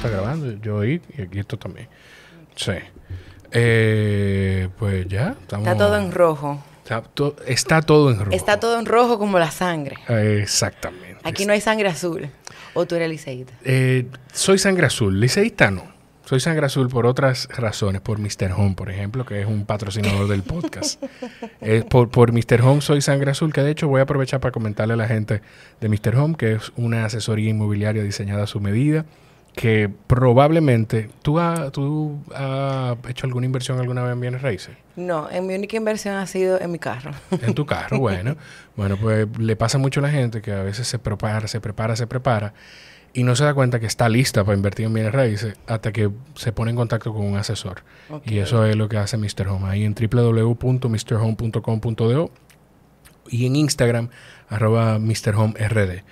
está grabando, yo oí y aquí esto también. Sí. Eh, pues ya, Está todo en rojo. Está, todo en rojo. Está todo en rojo como la sangre. exactamente. Aquí no hay sangre azul. ¿O tú eres liceísta? Eh, soy sangre azul. Liceísta no. Soy sangre azul por otras razones, por Mr. Home, por ejemplo, que es un patrocinador del podcast. Eh, por, por Mr. Home soy sangre azul, que de hecho voy a aprovechar para comentarle a la gente de Mr. Home, que es una asesoría inmobiliaria diseñada a su medida que probablemente tú has tú ha hecho alguna inversión alguna vez en bienes raíces. No, en mi única inversión ha sido en mi carro. En tu carro, bueno. bueno, pues le pasa mucho a la gente que a veces se prepara, se prepara, se prepara y no se da cuenta que está lista para invertir en bienes raíces hasta que se pone en contacto con un asesor. Y eso es lo que hace Mr. Home. Ahí en www.mrhome.com.do y en Instagram, arroba Mr. Home RD.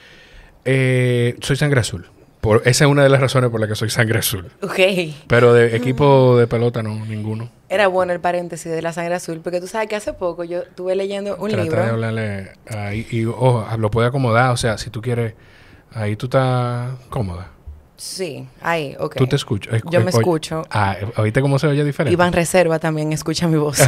Eh, soy Sangre Azul esa es una de las razones por las que soy sangre azul. Ok. Pero de equipo de pelota no, ninguno. Era bueno el paréntesis de la sangre azul, porque tú sabes que hace poco yo estuve leyendo un Trata de hablarle ahí y, ojo, ah, lo puede acomodar, o sea, si tú quieres, ahí tú estás cómoda. Sí, ahí, ok. Tú te escuchas. yo me escucho. Ah, ¿oíste cómo se oye diferente? Iván Reserva también escucha mi voz.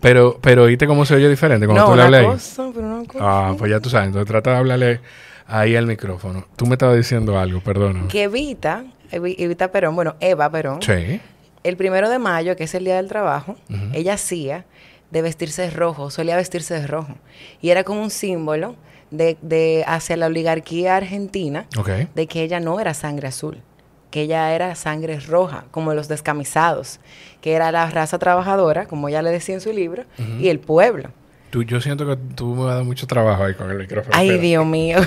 pero, pero ¿oíste cómo se oye diferente cuando tú le hablas? No, no. Ah, pues ya tú sabes. Entonces trata de hablarle ahí al micrófono. Tú me estabas diciendo algo, perdona. Que Evita, Evita Perón, bueno, Eva Perón. El primero de mayo, que es el día del trabajo, ella hacía de vestirse de rojo, solía vestirse de rojo. Y era como un símbolo de, de hacia la oligarquía argentina de que ella no era sangre azul que ella era sangre roja, como los descamisados, que era la raza trabajadora, como ella le decía en su libro, y el pueblo yo siento que tú me vas a dar mucho trabajo ahí con el micrófono. Ay, Dios mío.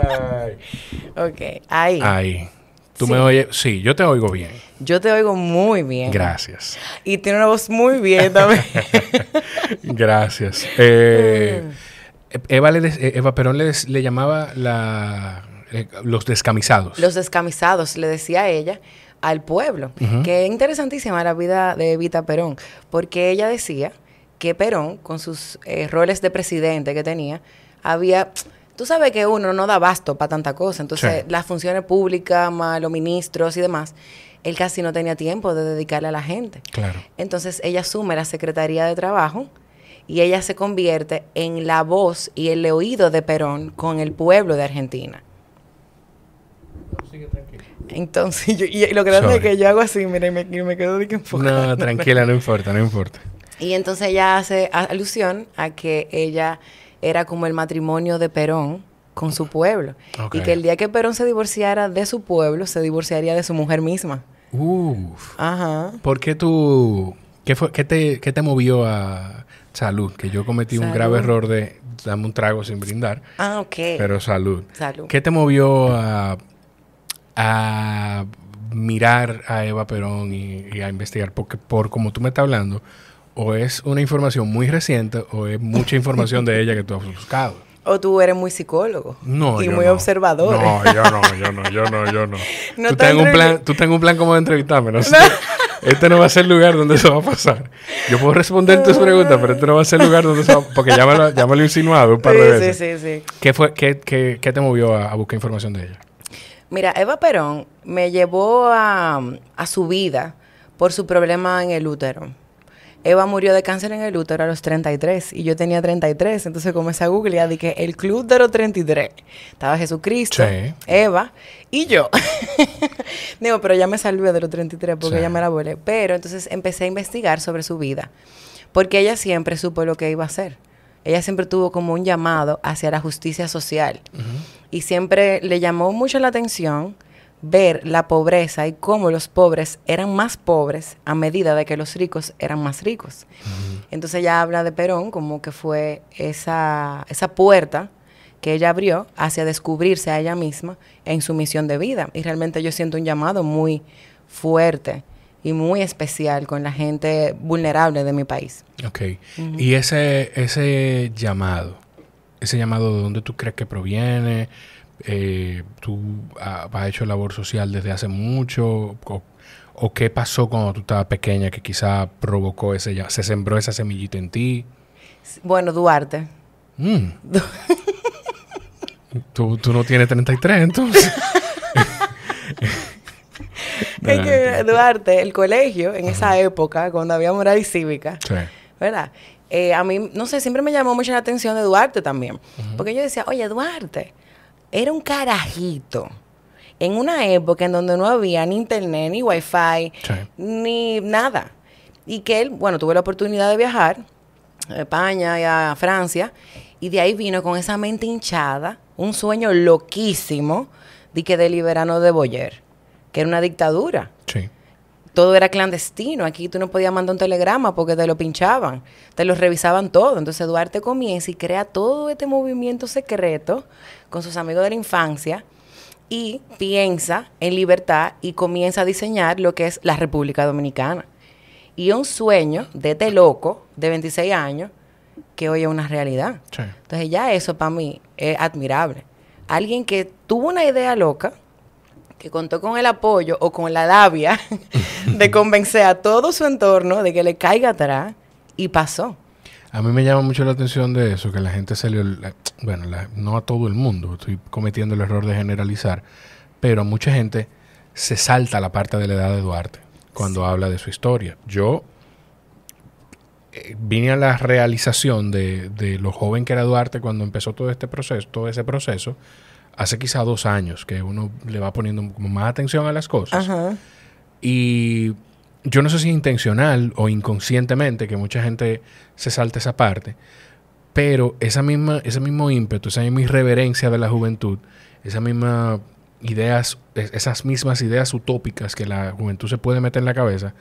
Ay. Ok, ahí. Ahí. Tú me oyes. Sí, yo te oigo bien. Yo te oigo muy bien. Gracias. Y tiene una voz muy bien también. Gracias. Eh, mm. eh, Eva, Perón le, llamaba la, eh, los descamisados. Los descamisados, le decía ella al pueblo. Que es interesantísima la vida de Evita Perón, porque ella decía que Perón, con sus eh, roles de presidente que tenía, había... Tú sabes que uno no da basto para tanta cosa, entonces las funciones públicas, los ministros y demás, él casi no tenía tiempo de dedicarle a la gente. Claro. Entonces ella asume la Secretaría de Trabajo y ella se convierte en la voz y el oído de Perón con el pueblo de Argentina. Entonces, y lo que yo hago así, mira, y me, quedo de que No, tranquila, no importa, no importa. Y entonces ella hace alusión a que ella era como el matrimonio de Perón con su pueblo. Y que el día que Perón se divorciara de su pueblo, se divorciaría de su mujer misma. Uf. Ajá. ¿Por qué tú... ¿Qué, fue, qué, te, qué te movió a salud? Que yo cometí un grave error de dame un trago sin brindar. Ah, ok. Pero salud. Salud. ¿Qué te movió a, a mirar a Eva Perón y, y a investigar? Porque por como tú me estás hablando, o es una información muy reciente o es mucha información de ella que tú has buscado. O tú eres muy psicólogo. No, y muy observador. No, yo no, yo no, yo no, yo no. tú, tengo un plan, como de entrevistarme, no sé. Este no va a ser el lugar donde eso va a pasar. Yo puedo responder tus preguntas, pero este no va a ser el lugar donde eso va a Porque ya me lo, he insinuado un par de veces. Sí, sí, sí. ¿Qué, fue, qué, te movió a, buscar información de ella? Mira, Eva Perón me llevó a, a su vida por su problema en el útero Eva murió de cáncer en el útero a los 33 y yo tenía 33, entonces comencé a googlear di que el club de los 33 estaba Jesucristo, Eva y yo. Digo, pero ya me salvé de los 33 porque ella ya me la volé. Pero entonces empecé a investigar sobre su vida, porque ella siempre supo lo que iba a hacer. Ella siempre tuvo como un llamado hacia la justicia social y siempre le llamó mucho la atención ver la pobreza y cómo los pobres eran más pobres a medida de que los ricos eran más ricos. Entonces ella habla de Perón como que fue esa, esa puerta que ella abrió hacia descubrirse a ella misma en su misión de vida. Y realmente yo siento un llamado muy fuerte y muy especial con la gente vulnerable de mi país. Ok. Y ese, ese llamado, ese llamado, ¿de dónde tú crees que proviene? Eh, ¿Tú ah, has hecho labor social desde hace mucho? O, qué pasó cuando tú estabas pequeña que quizá provocó ese, se sembró esa semillita en ti? Bueno, Duarte. Mm. ¿Tú, no tienes 33, entonces. es que Duarte, el colegio, en esa época, cuando había moral y cívica, ¿verdad? Eh, a mí, no sé, siempre me llamó mucho la atención de Duarte también. Porque yo decía, oye, Duarte, era un carajito. En una época en donde no había ni internet, ni wifi, ni nada. Y que él, bueno, tuve la oportunidad de viajar a España y a Francia. Y de ahí vino con esa mente hinchada, un sueño loquísimo de que deliberaron de Boyer, que era una dictadura. Sí todo era clandestino. Aquí tú no podías mandar un telegrama porque te lo pinchaban, te lo revisaban todo. Entonces Duarte comienza y crea todo este movimiento secreto con sus amigos de la infancia y piensa en libertad y comienza a diseñar lo que es la República Dominicana. Y un sueño de este loco de 26 años que hoy es una realidad. Entonces ya eso para mí es admirable. Alguien que tuvo una idea loca, que contó con el apoyo o con la labia de convencer a todo su entorno de que le caiga atrás y pasó. A mí me llama mucho la atención de eso, que la gente se le... Bueno, no a todo el mundo, estoy cometiendo el error de generalizar, pero a mucha gente se salta la parte de la edad de Duarte cuando habla de su historia. Yo eh, vine a la realización de, lo joven que era Duarte cuando empezó todo este proceso, todo ese proceso, hace quizá dos años, que uno le va poniendo más atención a las cosas. Y yo no sé si es intencional o inconscientemente que mucha gente se salte esa parte, pero esa misma, ese mismo ímpetu, esa misma irreverencia de la juventud, esa misma ideas, esas mismas ideas utópicas que la juventud se puede meter en la cabeza,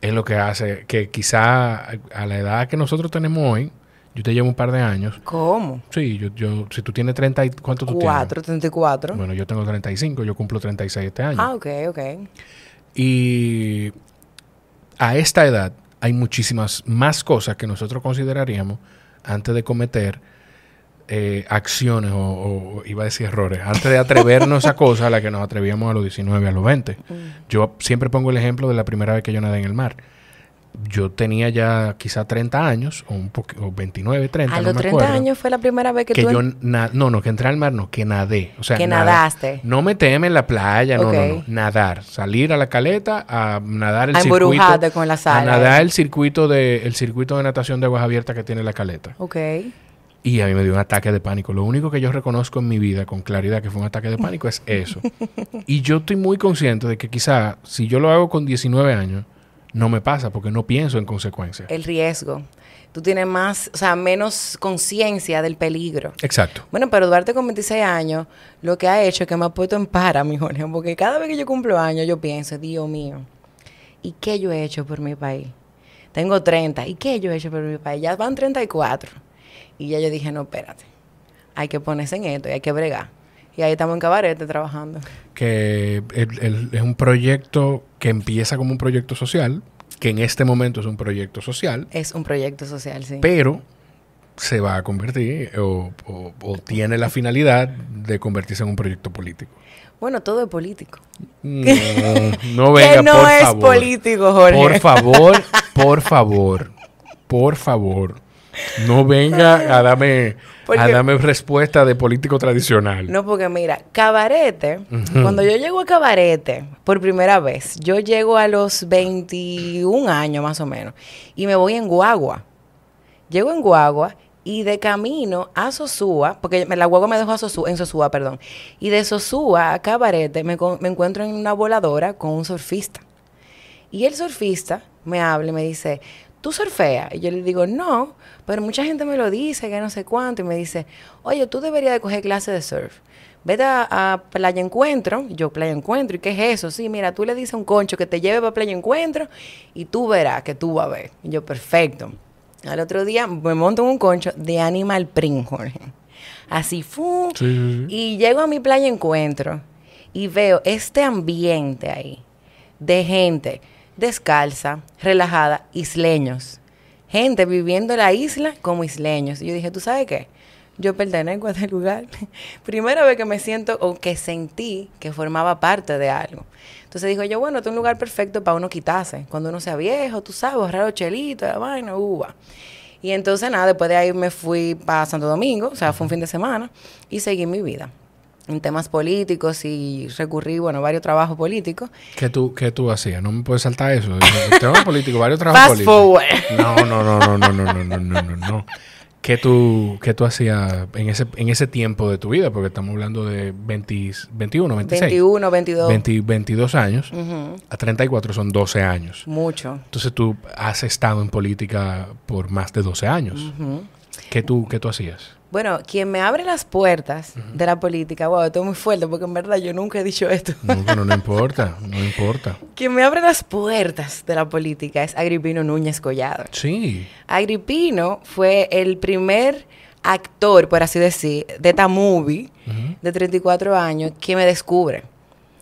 es lo que hace que quizá a la edad que nosotros tenemos hoy, yo te llevo un par de años. ¿Cómo? Sí, yo, yo si tú tienes 30, ¿cuánto tú Cuatro, tienes? 34. Bueno, yo tengo 35, yo cumplo 36 este año. Ah, ok, ok. Y a esta edad hay muchísimas más cosas que nosotros consideraríamos antes de cometer eh, acciones o, o, iba a decir errores, antes de atrevernos a cosas a las que nos atrevíamos a los 19, a los 20. Mm. Yo siempre pongo el ejemplo de la primera vez que yo nadé en el mar yo tenía ya quizá 30 años, o, un o 29, 30. A los 30 años fue la primera vez que, Yo no, no, que entré al mar, no, que nadé. O sea, que nadaste. No me teme en la playa, no, no, nadar. Salir a la caleta a nadar el circuito. con la sala. A eh. nadar el circuito, de, el circuito de natación de aguas abiertas que tiene la caleta. Ok. Y a mí me dio un ataque de pánico. Lo único que yo reconozco en mi vida con claridad que fue un ataque de pánico es eso. y yo estoy muy consciente de que quizá si yo lo hago con 19 años no me pasa porque no pienso en consecuencias. El riesgo. Tú tienes más, o sea, menos conciencia del peligro. Exacto. Bueno, pero Duarte con 26 años lo que ha hecho es que me ha puesto en para, mi Jorge, porque cada vez que yo cumplo años yo pienso, Dios mío, ¿y qué yo he hecho por mi país? Tengo 30, ¿y qué yo he hecho por mi país? Ya van 34. Y ya yo dije, no, espérate, hay que ponerse en esto y hay que bregar. Y ahí estamos en Cabarete trabajando. Que es un proyecto que empieza como un proyecto social, que en este momento es un proyecto social. Es un proyecto social, sí. Pero se va a convertir o, tiene la finalidad de convertirse en un proyecto político. Bueno, todo es político. No, no venga, que no es político, Jorge. Por favor, por favor, por favor. No venga a darme, respuesta de político tradicional. No, porque mira, cabarete, cuando yo llego a cabarete por primera vez, yo llego a los 21 años más o menos y me voy en guagua. Llego en guagua y de camino a Sosúa, porque la guagua me dejó a Sosúa, en Sosúa, perdón, y de Sosúa a Cabarete me, me encuentro en una voladora con un surfista. Y el surfista me habla y me dice, tú surfeas. Y yo le digo, no, pero mucha gente me lo dice, que no sé cuánto, y me dice, oye, tú deberías de coger clase de surf. Vete a, Playa Encuentro, yo Playa Encuentro, ¿y qué es eso? Sí, mira, tú le dices a un concho que te lleve para Playa Encuentro y tú verás que tú vas a ver. Y yo, perfecto. Al otro día me monto en un concho de Animal Print, Jorge. Así, fu, y llego a mi Playa Encuentro y veo este ambiente ahí de gente descalza, relajada, isleños. Gente viviendo la isla como isleños. Y yo dije, ¿tú sabes qué? Yo pertenezco a este lugar. Primera vez que me siento o que sentí que formaba parte de algo. Entonces dijo yo, bueno, este es un lugar perfecto para uno quitarse. Cuando uno sea viejo, tú sabes, borrar los chelitos, la vaina, uva. Y entonces nada, después de ahí me fui para Santo Domingo, o sea, fue un fin de semana, y seguí mi vida en temas políticos y recurrí, bueno, varios trabajos políticos. ¿Qué tú, qué tú hacías? No me puedes saltar eso. Temas políticos, varios trabajos Fast políticos. Forward. No, no, no, no, no, no, no, no, no, ¿Qué tú, qué tú hacías en ese, en ese tiempo de tu vida? Porque estamos hablando de 20, 21, 26. 21, 22. 22 años. A 34 son 12 años. Mucho. Entonces tú has estado en política por más de 12 años. tú, ¿Qué tú hacías? Bueno, quien me abre las puertas de la política, wow, estoy muy fuerte porque en verdad yo nunca he dicho esto. No, no importa, no importa. Quien me abre las puertas de la política es Agripino Núñez Collado. Sí. Agripino fue el primer actor, por así decir, de esta movie de 34 años que me descubre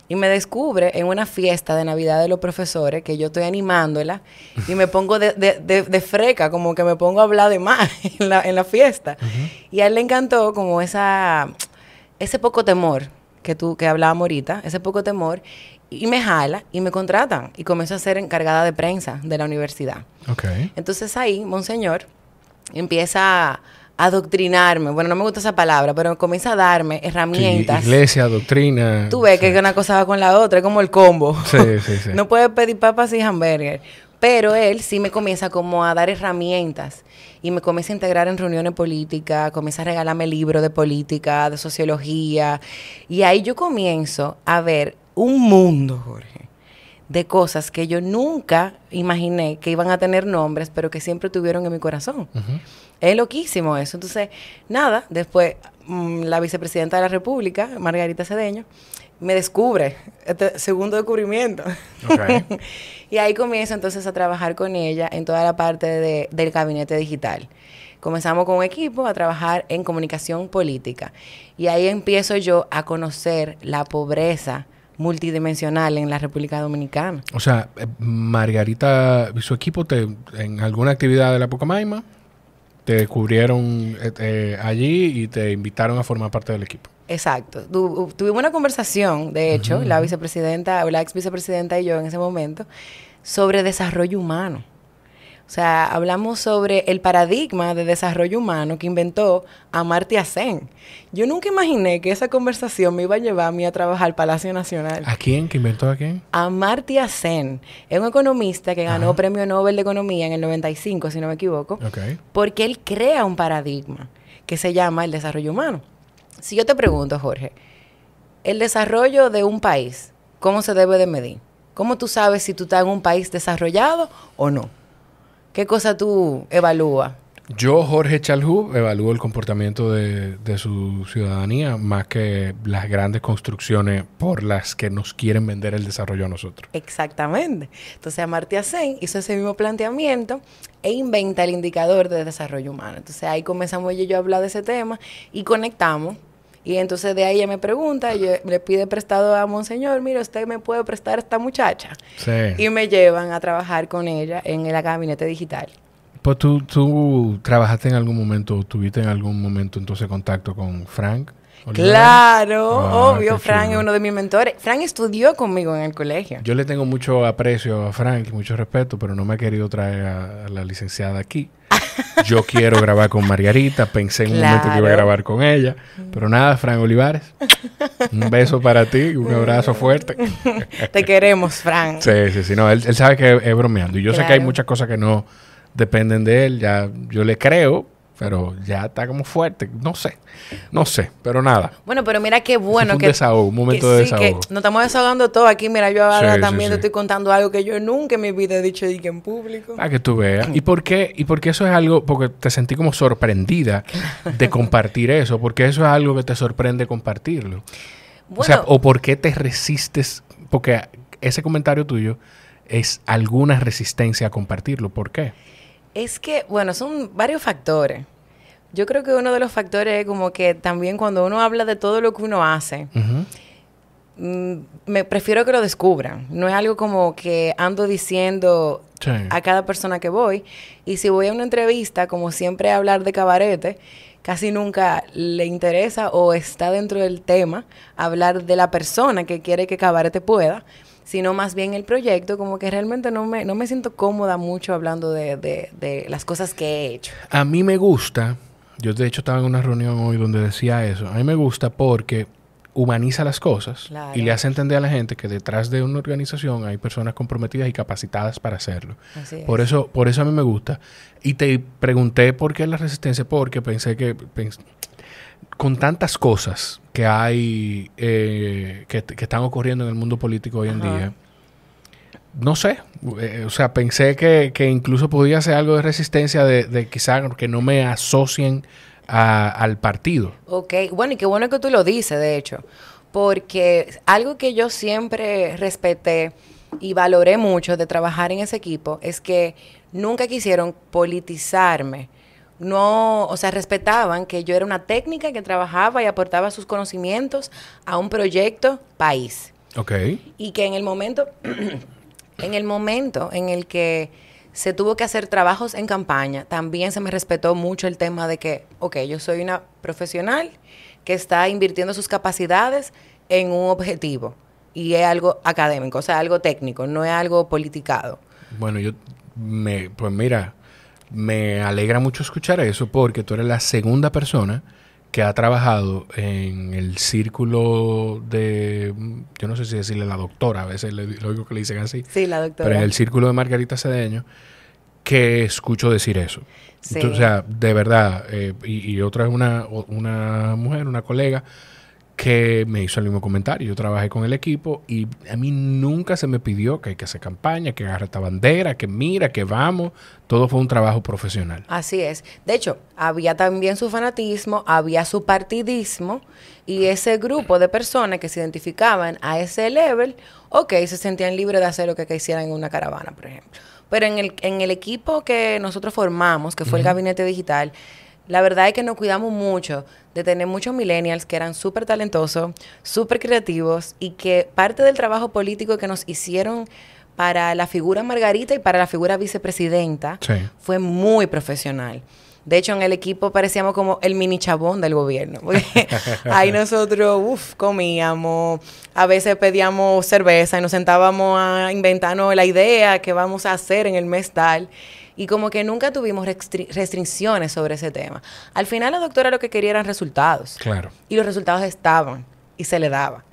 y me descubre en una fiesta de Navidad de los profesores que yo estoy animándola y me pongo de, de, de, freca, como que me pongo a hablar de más en la, fiesta. Y a él le encantó como esa, ese poco temor que tú, que hablábamos ahorita, ese poco temor, y me jala y me contratan y comienzo a ser encargada de prensa de la universidad. Entonces ahí, Monseñor empieza... A, adoctrinarme, bueno, no me gusta esa palabra, pero comienza a darme herramientas. iglesia, doctrina. Tú ves que una cosa va con la otra, es como el combo. Sí, sí, sí. no puedes pedir papas y hamburger. Pero él sí me comienza como a dar herramientas y me comienza a integrar en reuniones políticas, comienza a regalarme libros de política, de sociología. Y ahí yo comienzo a ver un mundo, Jorge de cosas que yo nunca imaginé que iban a tener nombres, pero que siempre tuvieron en mi corazón. Es loquísimo eso. Entonces, nada, después mm, la vicepresidenta de la República, Margarita Cedeño, me descubre, este segundo descubrimiento. y ahí comienzo entonces a trabajar con ella en toda la parte del gabinete digital. Comenzamos con un equipo a trabajar en comunicación política. Y ahí empiezo yo a conocer la pobreza multidimensional en la República Dominicana. O sea, eh, Margarita y su equipo te, en alguna actividad de la Pucamaima te descubrieron eh, eh, allí y te invitaron a formar parte del equipo. Exacto. tuvimos una conversación, de hecho, la vicepresidenta, o la ex vicepresidenta y yo en ese momento, sobre desarrollo humano. O sea, hablamos sobre el paradigma de desarrollo humano que inventó Amartya Sen. Yo nunca imaginé que esa conversación me iba a llevar a mí a trabajar al Palacio Nacional. ¿A quién? ¿Que inventó a quién? Amartya Sen. Es un economista que ganó Premio Nobel de Economía en el 95, si no me equivoco. Porque él crea un paradigma que se llama el desarrollo humano. Si yo te pregunto, Jorge, el desarrollo de un país, ¿cómo se debe de medir? ¿Cómo tú sabes si tú estás en un país desarrollado o no? ¿Qué cosa tú evalúas? Yo, Jorge Chalhub, evalúo el comportamiento de, su ciudadanía más que las grandes construcciones por las que nos quieren vender el desarrollo a nosotros. Exactamente. Entonces, Amartya Sen hizo ese mismo planteamiento e inventa el indicador de desarrollo humano. Entonces, ahí comenzamos y yo a hablar de ese tema y conectamos y entonces de ahí ella me pregunta, le pide prestado a Monseñor, mire, usted me puede prestar a esta muchacha. Sí. Y me llevan a trabajar con ella en la gabinete digital. Pues tú, trabajaste en algún momento, tuviste en algún momento entonces contacto con Frank. Claro, ah, obvio, Frank es uno de mis mentores. Frank estudió conmigo en el colegio. Yo le tengo mucho aprecio a Frank, y mucho respeto, pero no me ha querido traer a la licenciada aquí. Yo quiero grabar con Margarita. Pensé en un momento que iba a grabar con ella. Mm. Pero nada, Fran Olivares. Un beso para ti. Un abrazo fuerte. Te queremos, Fran. Sí, sí, sí. No, él, sabe que es bromeando. Y yo sé que hay muchas cosas que no dependen de él. Ya yo le creo, pero ya está como fuerte, no sé, no sé, pero nada. Bueno, pero mira qué bueno que... Un desahogo, un momento de desahogo. Que nos estamos desahogando todo aquí, mira, yo ahora también te estoy contando algo que yo nunca en mi vida he dicho en público. Ah, que tú veas. ¿Y por qué? ¿Y por qué eso es algo? Porque te sentí como sorprendida de compartir eso, porque eso es algo que te sorprende compartirlo. o sea, o por qué te resistes, porque ese comentario tuyo es alguna resistencia a compartirlo, ¿por qué? Es que, bueno, son varios factores. Yo creo que uno de los factores es como que también cuando uno habla de todo lo que uno hace, mm, me prefiero que lo descubran. No es algo como que ando diciendo a cada persona que voy. Y si voy a una entrevista, como siempre hablar de cabarete, casi nunca le interesa o está dentro del tema hablar de la persona que quiere que cabarete pueda sino más bien el proyecto, como que realmente no me, no me siento cómoda mucho hablando de, las cosas que he hecho. A mí me gusta, yo de hecho estaba en una reunión hoy donde decía eso, a mí me gusta porque humaniza las cosas y le hace entender a la gente que detrás de una organización hay personas comprometidas y capacitadas para hacerlo. Por eso, por eso a mí me gusta. Y te pregunté por qué la resistencia, porque pensé que con tantas cosas que hay, eh, que, están ocurriendo en el mundo político hoy en día, no sé, eh, o sea, pensé que, incluso podía ser algo de resistencia de, quizás que no me asocien al partido. Ok, bueno, y qué bueno que tú lo dices, de hecho, porque algo que yo siempre respeté y valoré mucho de trabajar en ese equipo es que nunca quisieron politizarme no, o sea, respetaban que yo era una técnica que trabajaba y aportaba sus conocimientos a un proyecto país. Ok. Y que en el momento, en el momento en el que se tuvo que hacer trabajos en campaña, también se me respetó mucho el tema de que, ok, yo soy una profesional que está invirtiendo sus capacidades en un objetivo y es algo académico, o sea, algo técnico, no es algo politicado. Bueno, yo me, pues mira, me alegra mucho escuchar eso porque tú eres la segunda persona que ha trabajado en el círculo de, yo no sé si decirle la doctora, a veces le, lo único que le dicen así. Pero en el círculo de Margarita Cedeño, que escucho decir eso. o sea, de verdad, eh, y, y, otra es una, una mujer, una colega, que me hizo el mismo comentario. Yo trabajé con el equipo y a mí nunca se me pidió que hay que hacer campaña, que agarre esta bandera, que mira, que vamos. Todo fue un trabajo profesional. Así es. De hecho, había también su fanatismo, había su partidismo y ese grupo de personas que se identificaban a ese level, ok, se sentían libres de hacer lo que quisieran en una caravana, por ejemplo. Pero en el, en el equipo que nosotros formamos, que fue el Gabinete Digital, la verdad es que nos cuidamos mucho de tener muchos millennials que eran súper talentosos, súper creativos y que parte del trabajo político que nos hicieron para la figura Margarita y para la figura vicepresidenta fue muy profesional. De hecho, en el equipo parecíamos como el mini chabón del gobierno. ahí nosotros, uff, comíamos, a veces pedíamos cerveza y nos sentábamos a inventarnos la idea que vamos a hacer en el mes tal y como que nunca tuvimos restricciones sobre ese tema. Al final la doctora lo que quería eran resultados. Claro. Y los resultados estaban y se le daba.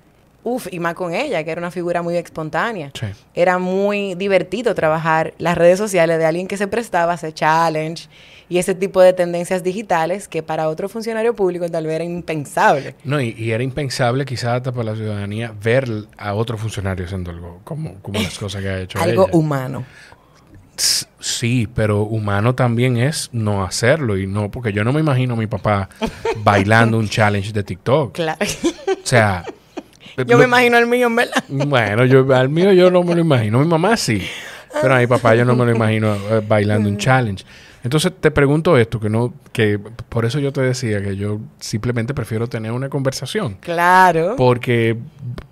Uf, y más con ella, que era una figura muy espontánea. Era muy divertido trabajar las redes sociales de alguien que se prestaba a hacer challenge y ese tipo de tendencias digitales que para otro funcionario público tal vez era impensable. No, y, era impensable quizás hasta para la ciudadanía ver a otro funcionario haciendo algo como, las cosas que ha hecho. algo humano. Sí, pero humano también es no hacerlo y no, porque yo no me imagino a mi papá bailando un challenge de TikTok. Claro. O sea, yo me imagino al mío, en verdad. Bueno, yo al mío yo no me lo imagino. Mi mamá sí. Pero a mi papá yo no me lo imagino eh, bailando un challenge. Entonces te pregunto esto, que no, que por eso yo te decía que yo simplemente prefiero tener una conversación. Claro. Porque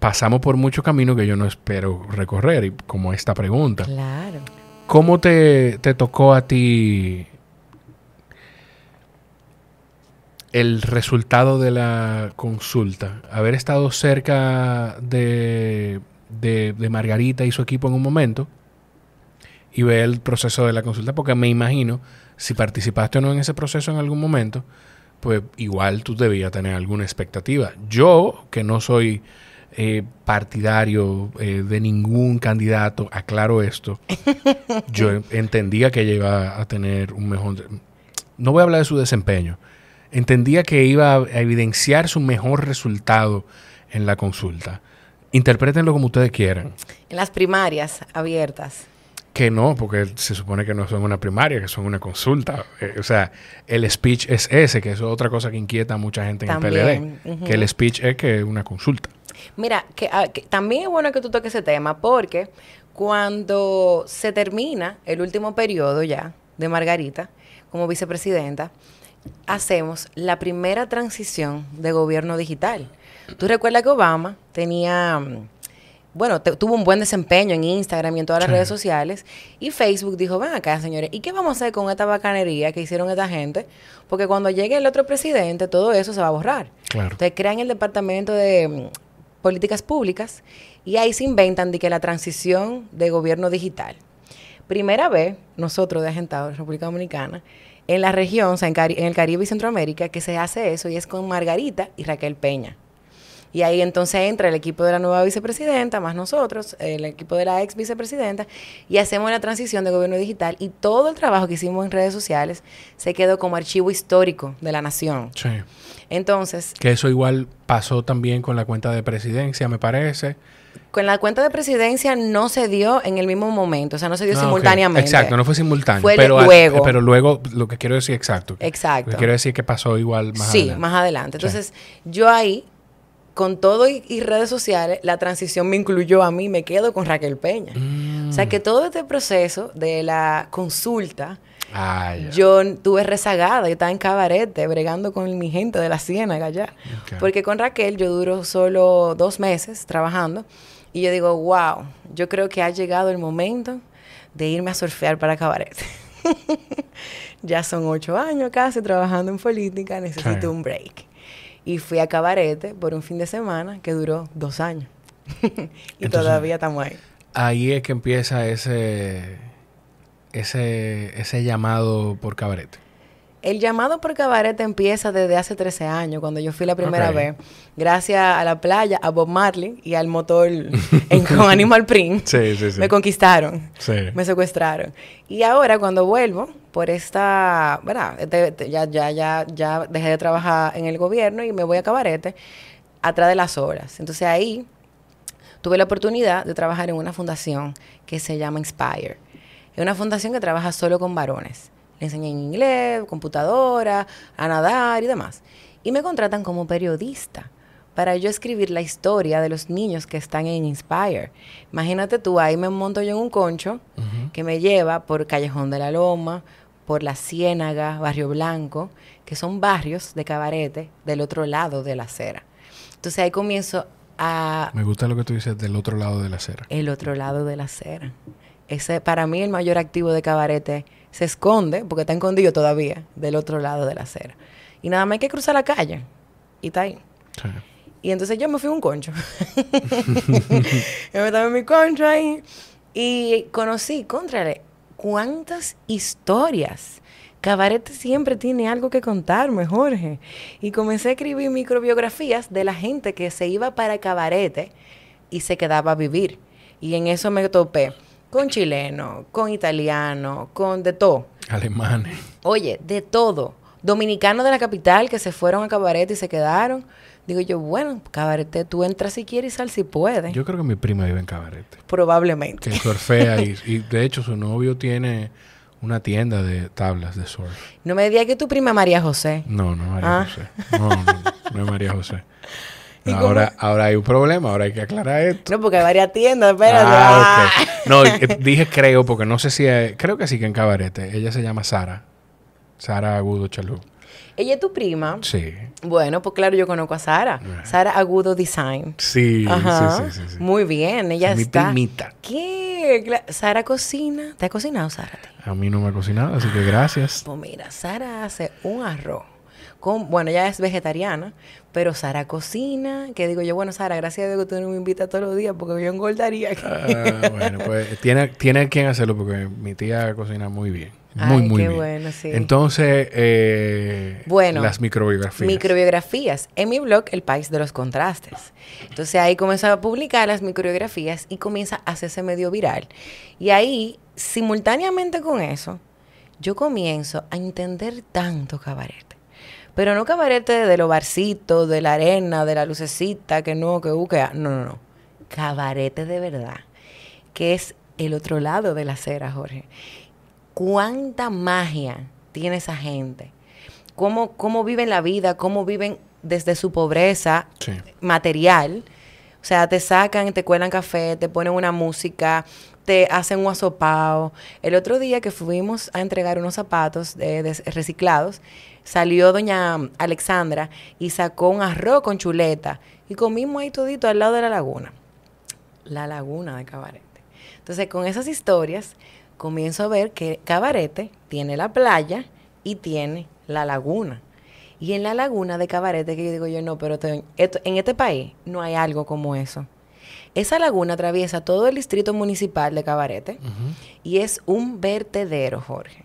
pasamos por muchos caminos que yo no espero recorrer, y como esta pregunta. Claro. ¿Cómo te, tocó a ti el resultado de la consulta? Haber estado cerca de, de Margarita y su equipo en un momento y ver el proceso de la consulta, porque me imagino, si participaste o no en ese proceso en algún momento, pues igual tú debías tener alguna expectativa. Yo, que no soy eh, partidario eh, de ningún candidato, aclaro esto, yo entendía que ella iba a tener un mejor... No voy a hablar de su desempeño. Entendía que iba a evidenciar su mejor resultado en la consulta. Interprétenlo como ustedes quieran. En las primarias abiertas. Que no, porque se supone que no son una primaria, que son una consulta. Eh, o sea, el speech es ese, que es otra cosa que inquieta a mucha gente en el PLD. Que el speech es que es una consulta. Mira, ah, que, también es bueno que tú toques ese tema porque cuando se termina el último periodo ya de Margarita como vicepresidenta, hacemos la primera transición de gobierno digital. Tú recuerdas que Obama tenía mm, bueno, tuvo un buen desempeño en Instagram y en todas las redes sociales. Y Facebook dijo, ven acá, señores, ¿y qué vamos a hacer con esta bacanería que hicieron esta gente? Porque cuando llegue el otro presidente, todo eso se va a borrar. Claro. Entonces crean el departamento de mm, políticas públicas y ahí se inventan de que la transición de gobierno digital. Primera vez, nosotros de Agentado, República Dominicana, en la región, en el Caribe y Centroamérica, que se hace eso y es con Margarita y Raquel Peña. Y ahí entonces entra el equipo de la nueva vicepresidenta, más nosotros, el equipo de la ex vicepresidenta, y hacemos la transición de gobierno digital. Y todo el trabajo que hicimos en redes sociales se quedó como archivo histórico de la nación. Sí. Entonces. Que eso igual pasó también con la cuenta de presidencia, me parece con la cuenta de presidencia no se dio en el mismo momento, o sea, no se dio ah, simultáneamente. Exacto, no fue simultáneo. Fue pero luego. pero luego, lo que quiero decir, exacto. Exacto. quiero decir que pasó igual más adelante. Sí, más adelante. Entonces, yo ahí con todo y, redes sociales, la transición me incluyó a mí, me quedo con Raquel Peña. O sea que mm. todo este proceso de la consulta, ah, yo tuve rezagada, yo estaba en cabarete bregando con mi gente de la ciénaga allá. Porque con Raquel yo duro solo dos meses trabajando y yo digo, wow, yo creo que ha llegado el momento de irme a surfear para cabaret. ya son ocho años casi trabajando en política, necesito un break. Y fui a Cabarete por un fin de semana que duró dos años. y todavía estamos ahí. Ahí es que empieza ese, ese, ese llamado por Cabarete. El llamado por cabaret empieza desde hace 13 años, cuando yo fui la primera vez. Gracias a la playa, a Bob Marley y al motor en, con Animal Print. Me conquistaron. Me secuestraron. Y ahora, cuando vuelvo, por esta. Bueno, este, este, ya, ya, ya, ya dejé de trabajar en el gobierno y me voy a cabarete atrás de las horas. Entonces ahí tuve la oportunidad de trabajar en una fundación que se llama Inspire. Es una fundación que trabaja solo con varones le enseñan inglés, computadora, a nadar y demás. Y me contratan como periodista para yo escribir la historia de los niños que están en Inspire. Imagínate tú, ahí me monto yo en un concho que me lleva por Callejón de la Loma, por La Ciénaga, Barrio Blanco, que son barrios de cabarete del otro lado de la acera. Entonces ahí comienzo a... Me gusta lo que tú dices del otro lado de la acera. El otro lado de la acera. Ese para mí el mayor activo de cabarete se esconde, porque está escondido todavía, del otro lado de la acera. Y nada más hay que cruzar la calle. Y está ahí. Y entonces yo me fui un concho. yo me en mi concho ahí. Y conocí, contrale, cuántas historias. Cabaret siempre tiene algo que contarme, Jorge. Y comencé a escribir microbiografías de la gente que se iba para Cabarete y se quedaba a vivir. Y en eso me topé con chileno, con italiano, con de todo. Alemanes. Oye, de todo. Dominicanos de la capital que se fueron a Cabaret y se quedaron. Digo yo, bueno, Cabaret, tú entras si quieres y sal si puedes. Yo creo que mi prima vive en Cabarete. Probablemente. Que surfea y, y de hecho su novio tiene una tienda de tablas de surf. No me digas que tu prima es María José. No, no María ah. José. No, no, no es María José. ahora, ahora hay un problema, ahora hay que aclarar esto. No, porque hay varias tiendas, espérate. Ah, ah. No, eh, dije creo, porque no sé si. creo que sí que en Cabarete. Ella se llama Sara. Sara Agudo Chalú. Ella es tu prima. Sí. Bueno, pues claro, yo conozco a Sara. Ah. Sara Agudo Design. Sí, Sí, sí, sí, Muy bien, ella está. Mi primita. ¿Qué? Sara cocina. ¿Te ha cocinado, Sara? A mí no me ha cocinado, así que gracias. Pues mira, Sara hace un arroz bueno, ya es vegetariana, pero Sara cocina, que digo yo, bueno, Sara, gracias a Dios que tú no me invitas todos los días porque yo engordaría. Ah, bueno, pues tiene, tiene quien hacerlo porque mi tía cocina muy bien. Muy, muy bien. Entonces, eh, las microbiografías. Microbiografías. En mi blog, El País de los Contrastes. Entonces ahí comienza a publicar las microbiografías y comienza a hacerse medio viral. Y ahí, simultáneamente con eso, yo comienzo a entender tanto cabaret pero no cabarete de los barcitos, de la arena, de la lucecita, que no, que busque, No, no, no. Cabarete de verdad. Que es el otro lado de la acera, Jorge. ¿Cuánta magia tiene esa gente? ¿Cómo, cómo viven la vida? ¿Cómo viven desde su pobreza material? O sea, te sacan, te cuelan café, te ponen una música, te hacen un asopao. El otro día que fuimos a entregar unos zapatos eh, de reciclados, salió doña Alexandra y sacó un arroz con chuleta y comimos ahí todito al lado de la laguna. La laguna de Cabarete. Entonces, con esas historias, comienzo a ver que Cabarete tiene la playa y tiene la laguna. Y en la laguna de Cabarete, que yo digo yo, no, pero en este país no hay algo como eso. Esa laguna atraviesa todo el distrito municipal de Cabarete y es un vertedero, Jorge.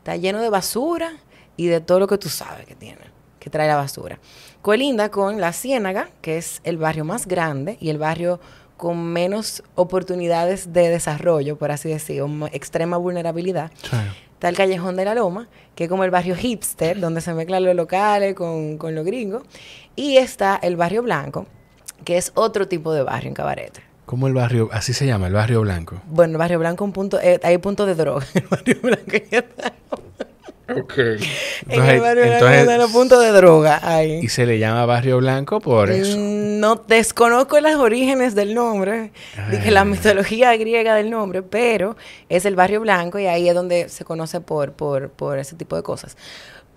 Está lleno de basura, y de todo lo que tú sabes que tiene, que trae la basura. Colinda con La Ciénaga, que es el barrio más grande y el barrio con menos oportunidades de desarrollo, por así decirlo, extrema vulnerabilidad. Está el Callejón de la Loma, que es como el barrio hipster, donde se mezclan los locales con, con los gringos. Y está el barrio blanco, que es otro tipo de barrio en Cabarete. ¿Cómo el barrio? Así se llama, el barrio blanco. Bueno, el barrio blanco un punto, eh, hay punto de droga. El barrio blanco Ok. Entonces, en el punto de droga ahí. Y se le llama Barrio Blanco por mm, eso. No desconozco las orígenes del nombre, dije la mitología griega del nombre, pero es el Barrio Blanco y ahí es donde se conoce por, por, por ese tipo de cosas.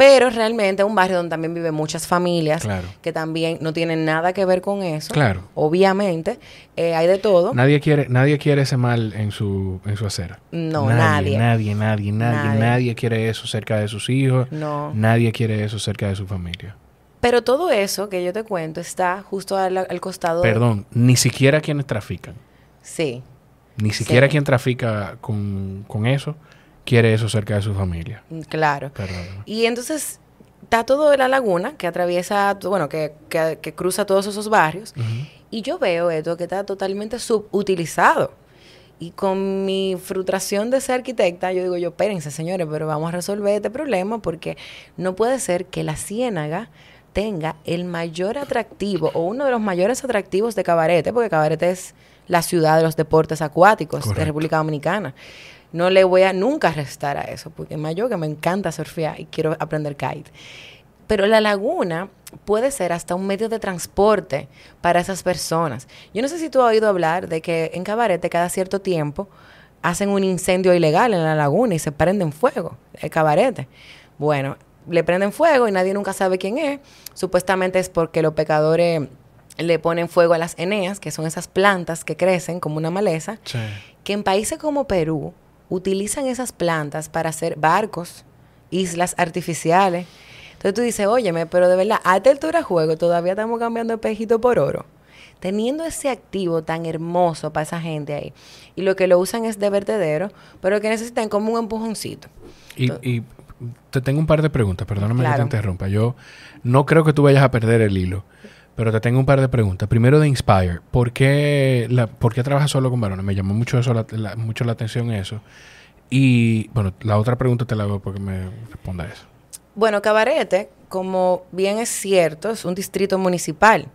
Pero realmente es un barrio donde también viven muchas familias que también no tienen nada que ver con eso. Claro. Obviamente, eh, hay de todo. Nadie quiere, nadie quiere ese mal en su, en su acera. No, nadie. Nadie, nadie, nadie, nadie, quiere eso cerca de sus hijos. No. Nadie quiere eso cerca de su familia. Pero todo eso que yo te cuento está justo al, costado. Perdón, ni siquiera quienes trafican. Sí. Ni siquiera quien trafica con, con eso quiere eso cerca de su familia. Mm, claro. Y entonces está todo en la laguna que atraviesa, bueno, que, cruza todos esos barrios. Y yo veo esto que está totalmente subutilizado. Y con mi frustración de ser arquitecta, yo digo, yo, espérense, señores, pero vamos a resolver este problema porque no puede ser que la ciénaga tenga el mayor atractivo o uno de los mayores atractivos de Cabarete, porque Cabarete es la ciudad de los deportes acuáticos de República Dominicana no le voy a nunca restar a eso, porque más yo que me encanta surfear y quiero aprender kite. Pero la laguna puede ser hasta un medio de transporte para esas personas. Yo no sé si tú has oído hablar de que en Cabarete cada cierto tiempo hacen un incendio ilegal en la laguna y se prenden fuego el Cabarete. Bueno, le prenden fuego y nadie nunca sabe quién es. Supuestamente es porque los pecadores le ponen fuego a las eneas, que son esas plantas que crecen como una maleza, que en países como Perú utilizan esas plantas para hacer barcos, islas artificiales. Entonces tú dices, óyeme, pero de verdad, a altura juego todavía estamos cambiando el pejito por oro. Teniendo ese activo tan hermoso para esa gente ahí. Y lo que lo usan es de vertedero, pero que necesitan como un empujoncito. y, y te tengo un par de preguntas, perdóname que te interrumpa. Yo no creo que tú vayas a perder el hilo. Pero te tengo un par de preguntas. Primero de Inspire. ¿Por qué, la, ¿por qué trabajas solo con varones? Me llamó mucho, eso, la, mucho la atención eso. Y bueno, la otra pregunta te la hago porque me responda eso. Bueno, Cabarete, como bien es cierto, es un distrito municipal.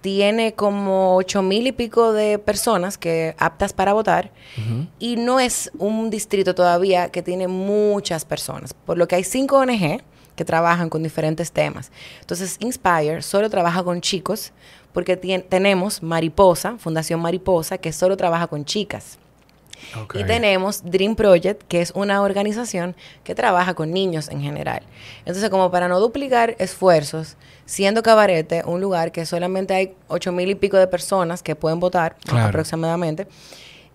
Tiene como ocho mil y pico de personas que aptas para votar y no es un distrito todavía que tiene muchas personas, por lo que hay cinco ONG que trabajan con diferentes temas. Entonces, Inspire solo trabaja con chicos porque tenemos Mariposa, Fundación Mariposa, que solo trabaja con chicas. Y tenemos Dream Project, que es una organización que trabaja con niños en general. Entonces, como para no duplicar esfuerzos, siendo Cabarete un lugar que solamente hay ocho mil y pico de personas que pueden votar aproximadamente,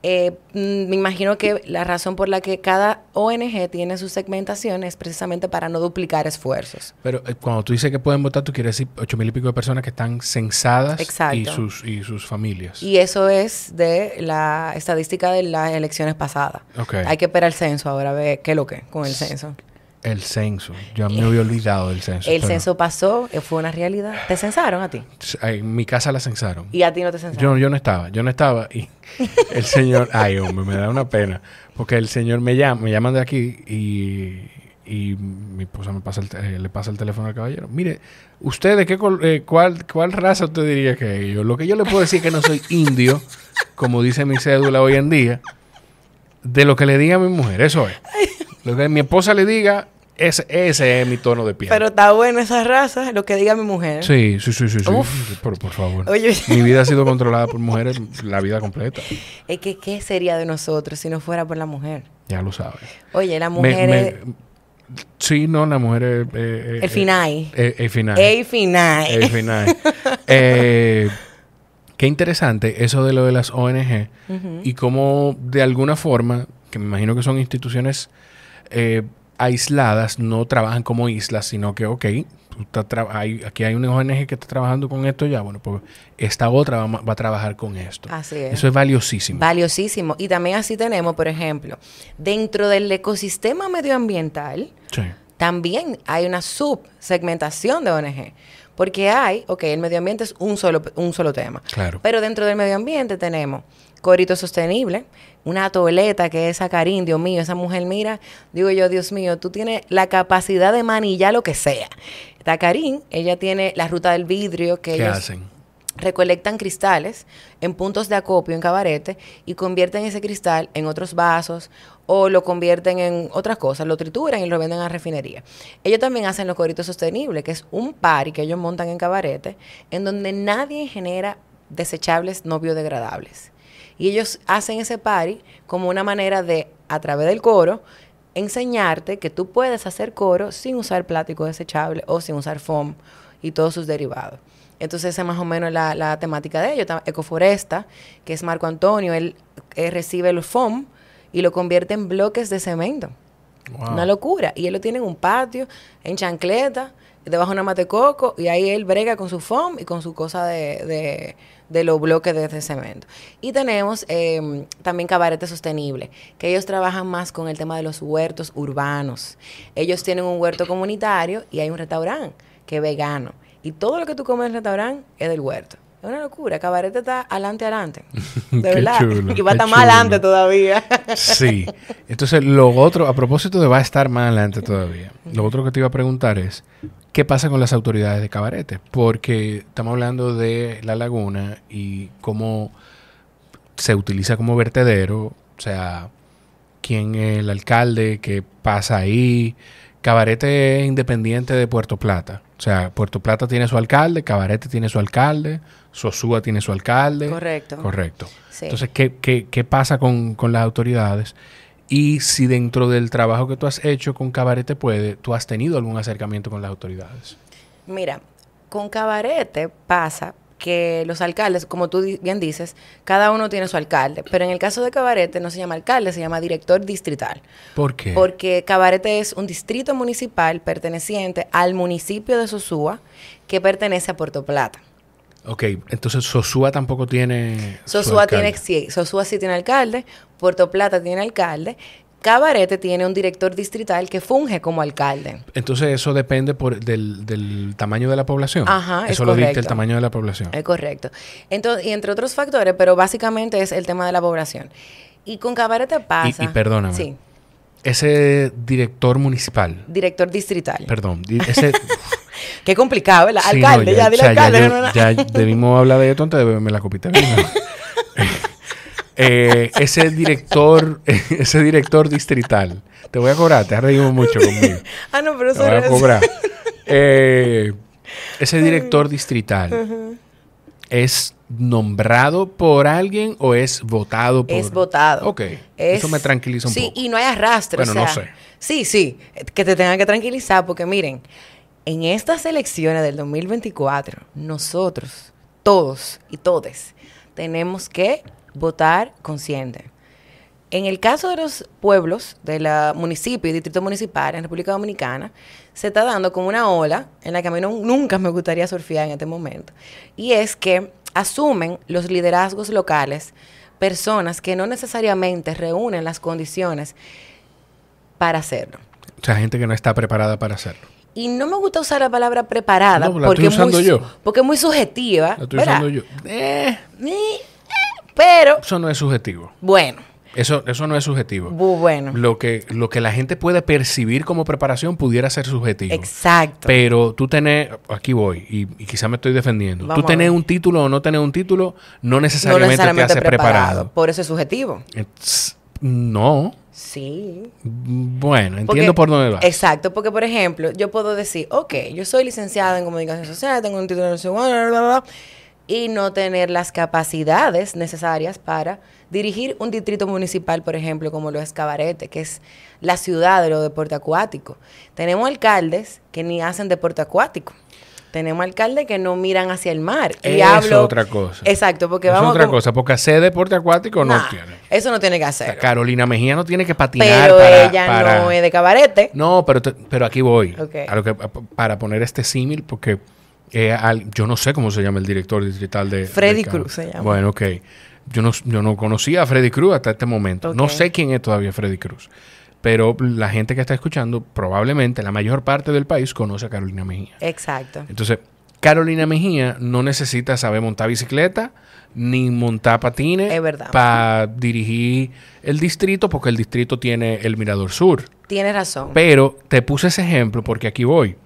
eh, mm, me imagino que la razón por la que cada ONG tiene su segmentación es precisamente para no duplicar esfuerzos. Pero eh, cuando tú dices que pueden votar, tú quieres decir ocho mil y pico de personas que están censadas y sus, y sus familias. Y eso es de la estadística de las elecciones pasadas. Hay que esperar el censo ahora, ver qué es lo que con el censo. El censo. Yo me había olvidado del censo. El censo pasó, eh, fue una realidad. ¿Te censaron a ti? En mi casa la censaron. ¿Y a ti no te censaron? Yo, no estaba, yo no estaba. Y el señor, ay hombre, me da una pena. Porque el señor me llama, me llaman de aquí y, mi esposa me pasa eh, le pasa el teléfono al caballero. Mire, ¿usted de qué eh, cuál, raza usted diría que yo? Lo que yo le puedo decir es que no soy indio, como dice mi cédula hoy en día, de lo que le diga a mi mujer, eso es. Lo que mi esposa le diga, ese, es mi tono de piel. Pero está bueno esa raza, lo que diga mi mujer. Sí, sí, sí, sí. sí. Pero por favor. Mi vida ha sido controlada por mujeres la vida completa. Es que, ¿qué sería de nosotros si no fuera por la mujer? Ya lo sabes. Oye, la mujer. es... Sí, no, la mujer es... el final. el final. El final. El eh, final. qué interesante eso de lo de las ONG y cómo de alguna forma, que me imagino que son instituciones eh, aisladas, no trabajan como islas, sino que, ok, hay, aquí hay una ONG que está trabajando con esto ya, bueno, pues esta otra va, a trabajar con esto. Así es. Eso es valiosísimo. Valiosísimo. Y también así tenemos, por ejemplo, dentro del ecosistema medioambiental, también hay una subsegmentación de ONG. Porque hay, ok, el medio ambiente es un solo, un solo tema. Claro. Pero dentro del medio ambiente tenemos corito sostenible, una toleta que es Karim, Dios mío, esa mujer mira, digo yo, Dios mío, tú tienes la capacidad de manillar lo que sea. Karin, ella tiene la ruta del vidrio que ellos hacen? recolectan cristales en puntos de acopio en cabarete y convierten ese cristal en otros vasos o lo convierten en otras cosas, lo trituran y lo venden a refinería. Ellos también hacen los coritos sostenibles, que es un pari que ellos montan en cabarete en donde nadie genera desechables no biodegradables. Y ellos hacen ese party como una manera de, a través del coro, enseñarte que tú puedes hacer coro sin usar plástico desechable o sin usar foam y todos sus derivados. Entonces esa es más o menos la, temática de ellos. Ecoforesta, que es Marco Antonio, él, eh, recibe el foam y lo convierte en bloques de cemento. Una locura. Y él lo tiene en un patio, en chancleta, debajo de una mate coco y ahí él brega con su foam y con su cosa de, los bloques de, cemento. Y tenemos em, también Cabarete Sostenible, que ellos trabajan más con el tema de los huertos urbanos. Ellos tienen un huerto comunitario y hay un restaurante que es vegano. Y todo lo que tú comes en el restaurante es del huerto una locura. Cabarete está adelante, adelante. De verdad. y va a estar más adelante todavía. sí. Entonces, lo otro, a propósito de va a estar más adelante todavía, lo otro que te iba a preguntar es, ¿qué pasa con las autoridades de Cabarete? Porque estamos hablando de la laguna y cómo se utiliza como vertedero, o sea, quién es el alcalde, qué pasa ahí. Cabarete es independiente de Puerto Plata. O sea, Puerto Plata tiene su alcalde, Cabarete tiene su alcalde. Sosúa tiene su alcalde. Correcto. Correcto. Entonces, ¿qué, qué, pasa con, con, las autoridades? Y si dentro del trabajo que tú has hecho con Cabarete Puede, tú has tenido algún acercamiento con las autoridades. Mira, con Cabarete pasa que los alcaldes, como tú bien dices, cada uno tiene su alcalde, pero en el caso de Cabarete no se llama alcalde, se llama director distrital. ¿Por qué? Porque Cabarete es un distrito municipal perteneciente al municipio de Sosúa que pertenece a Puerto Plata. Ok, entonces Sosúa tampoco tiene. Sosúa, tiene, sí, Sosúa sí tiene alcalde, Puerto Plata tiene alcalde, Cabarete tiene un director distrital que funge como alcalde. Entonces eso depende por, del, tamaño de la población. Ajá, eso lo dice el tamaño de la población. Es correcto. Entonces, y entre otros factores, pero básicamente es el tema de la población. Y con Cabarete pasa. Y, y perdóname. Sí. Ese director municipal. Director distrital. Perdón. Ese. Qué complicado, ¿verdad? alcalde, ya, ya, dile alcalde. Ya, debimos hablar de esto tonta. de beberme la copita. Eh, ese director, ese director distrital, te voy a cobrar, te has reído mucho conmigo. ah, no, pero eso Te voy a cobrar. Eh, ese director distrital es nombrado por alguien o es votado por. Es votado. Ok. Eso me tranquiliza un poco. Sí, y no hay arrastre. Bueno, o sea, no sé. Sí, sí. Que te tengan que tranquilizar, porque miren, en estas elecciones del 2024, nosotros, todos y todes, tenemos que votar consciente. En el caso de los pueblos, de la municipio y distrito municipal en República Dominicana, se está dando como una ola en la que a mí nunca me gustaría surfear en este momento. Y es que asumen los liderazgos locales personas que no necesariamente reúnen las condiciones para hacerlo. O sea, gente que no está preparada para hacerlo y no me gusta usar la palabra preparada porque, muy, porque es muy subjetiva. La estoy usando yo. Eh. Eh, pero. Eso no es subjetivo. Bueno. Eso, eso no es subjetivo. Bueno. Lo que, lo que la gente puede percibir como preparación pudiera ser subjetivo. Exacto. Pero tú tenés, aquí voy, y, quizás quizá me estoy defendiendo. tú tenés un título o no tenés un título, no necesariamente, te hace preparado. Por eso es subjetivo. no. Sí. Bueno, entiendo por dónde va. Exacto, porque por ejemplo, yo puedo decir, ok, yo soy licenciada en comunicación social, tengo un título de y no tener las capacidades necesarias para dirigir un distrito municipal, por ejemplo, como lo es Cabarete, que es la ciudad de los deportes acuático. Tenemos alcaldes que ni hacen deporte acuático. Tenemos alcaldes que no miran hacia el mar. Y eso otra cosa. Exacto, porque otra cosa, porque hacer deporte acuático no tiene. Eso no tiene que hacer. Carolina Mejía no tiene que patinar Pero ella no es de cabarete. No, pero, pero aquí voy. que, para poner este símil, porque... yo no sé cómo se llama el director digital de... Freddy Cruz se llama. Bueno, ok. Yo no, yo no conocía a Freddy Cruz hasta este momento. No sé quién es todavía Freddy Cruz pero la gente que está escuchando, probablemente la mayor parte del país conoce a Carolina Mejía. Exacto. Entonces, Carolina Mejía no necesita saber montar bicicleta ni montar patines para dirigir el distrito, porque el distrito tiene el Mirador Sur. Tiene razón. Pero te puse ese ejemplo porque aquí voy.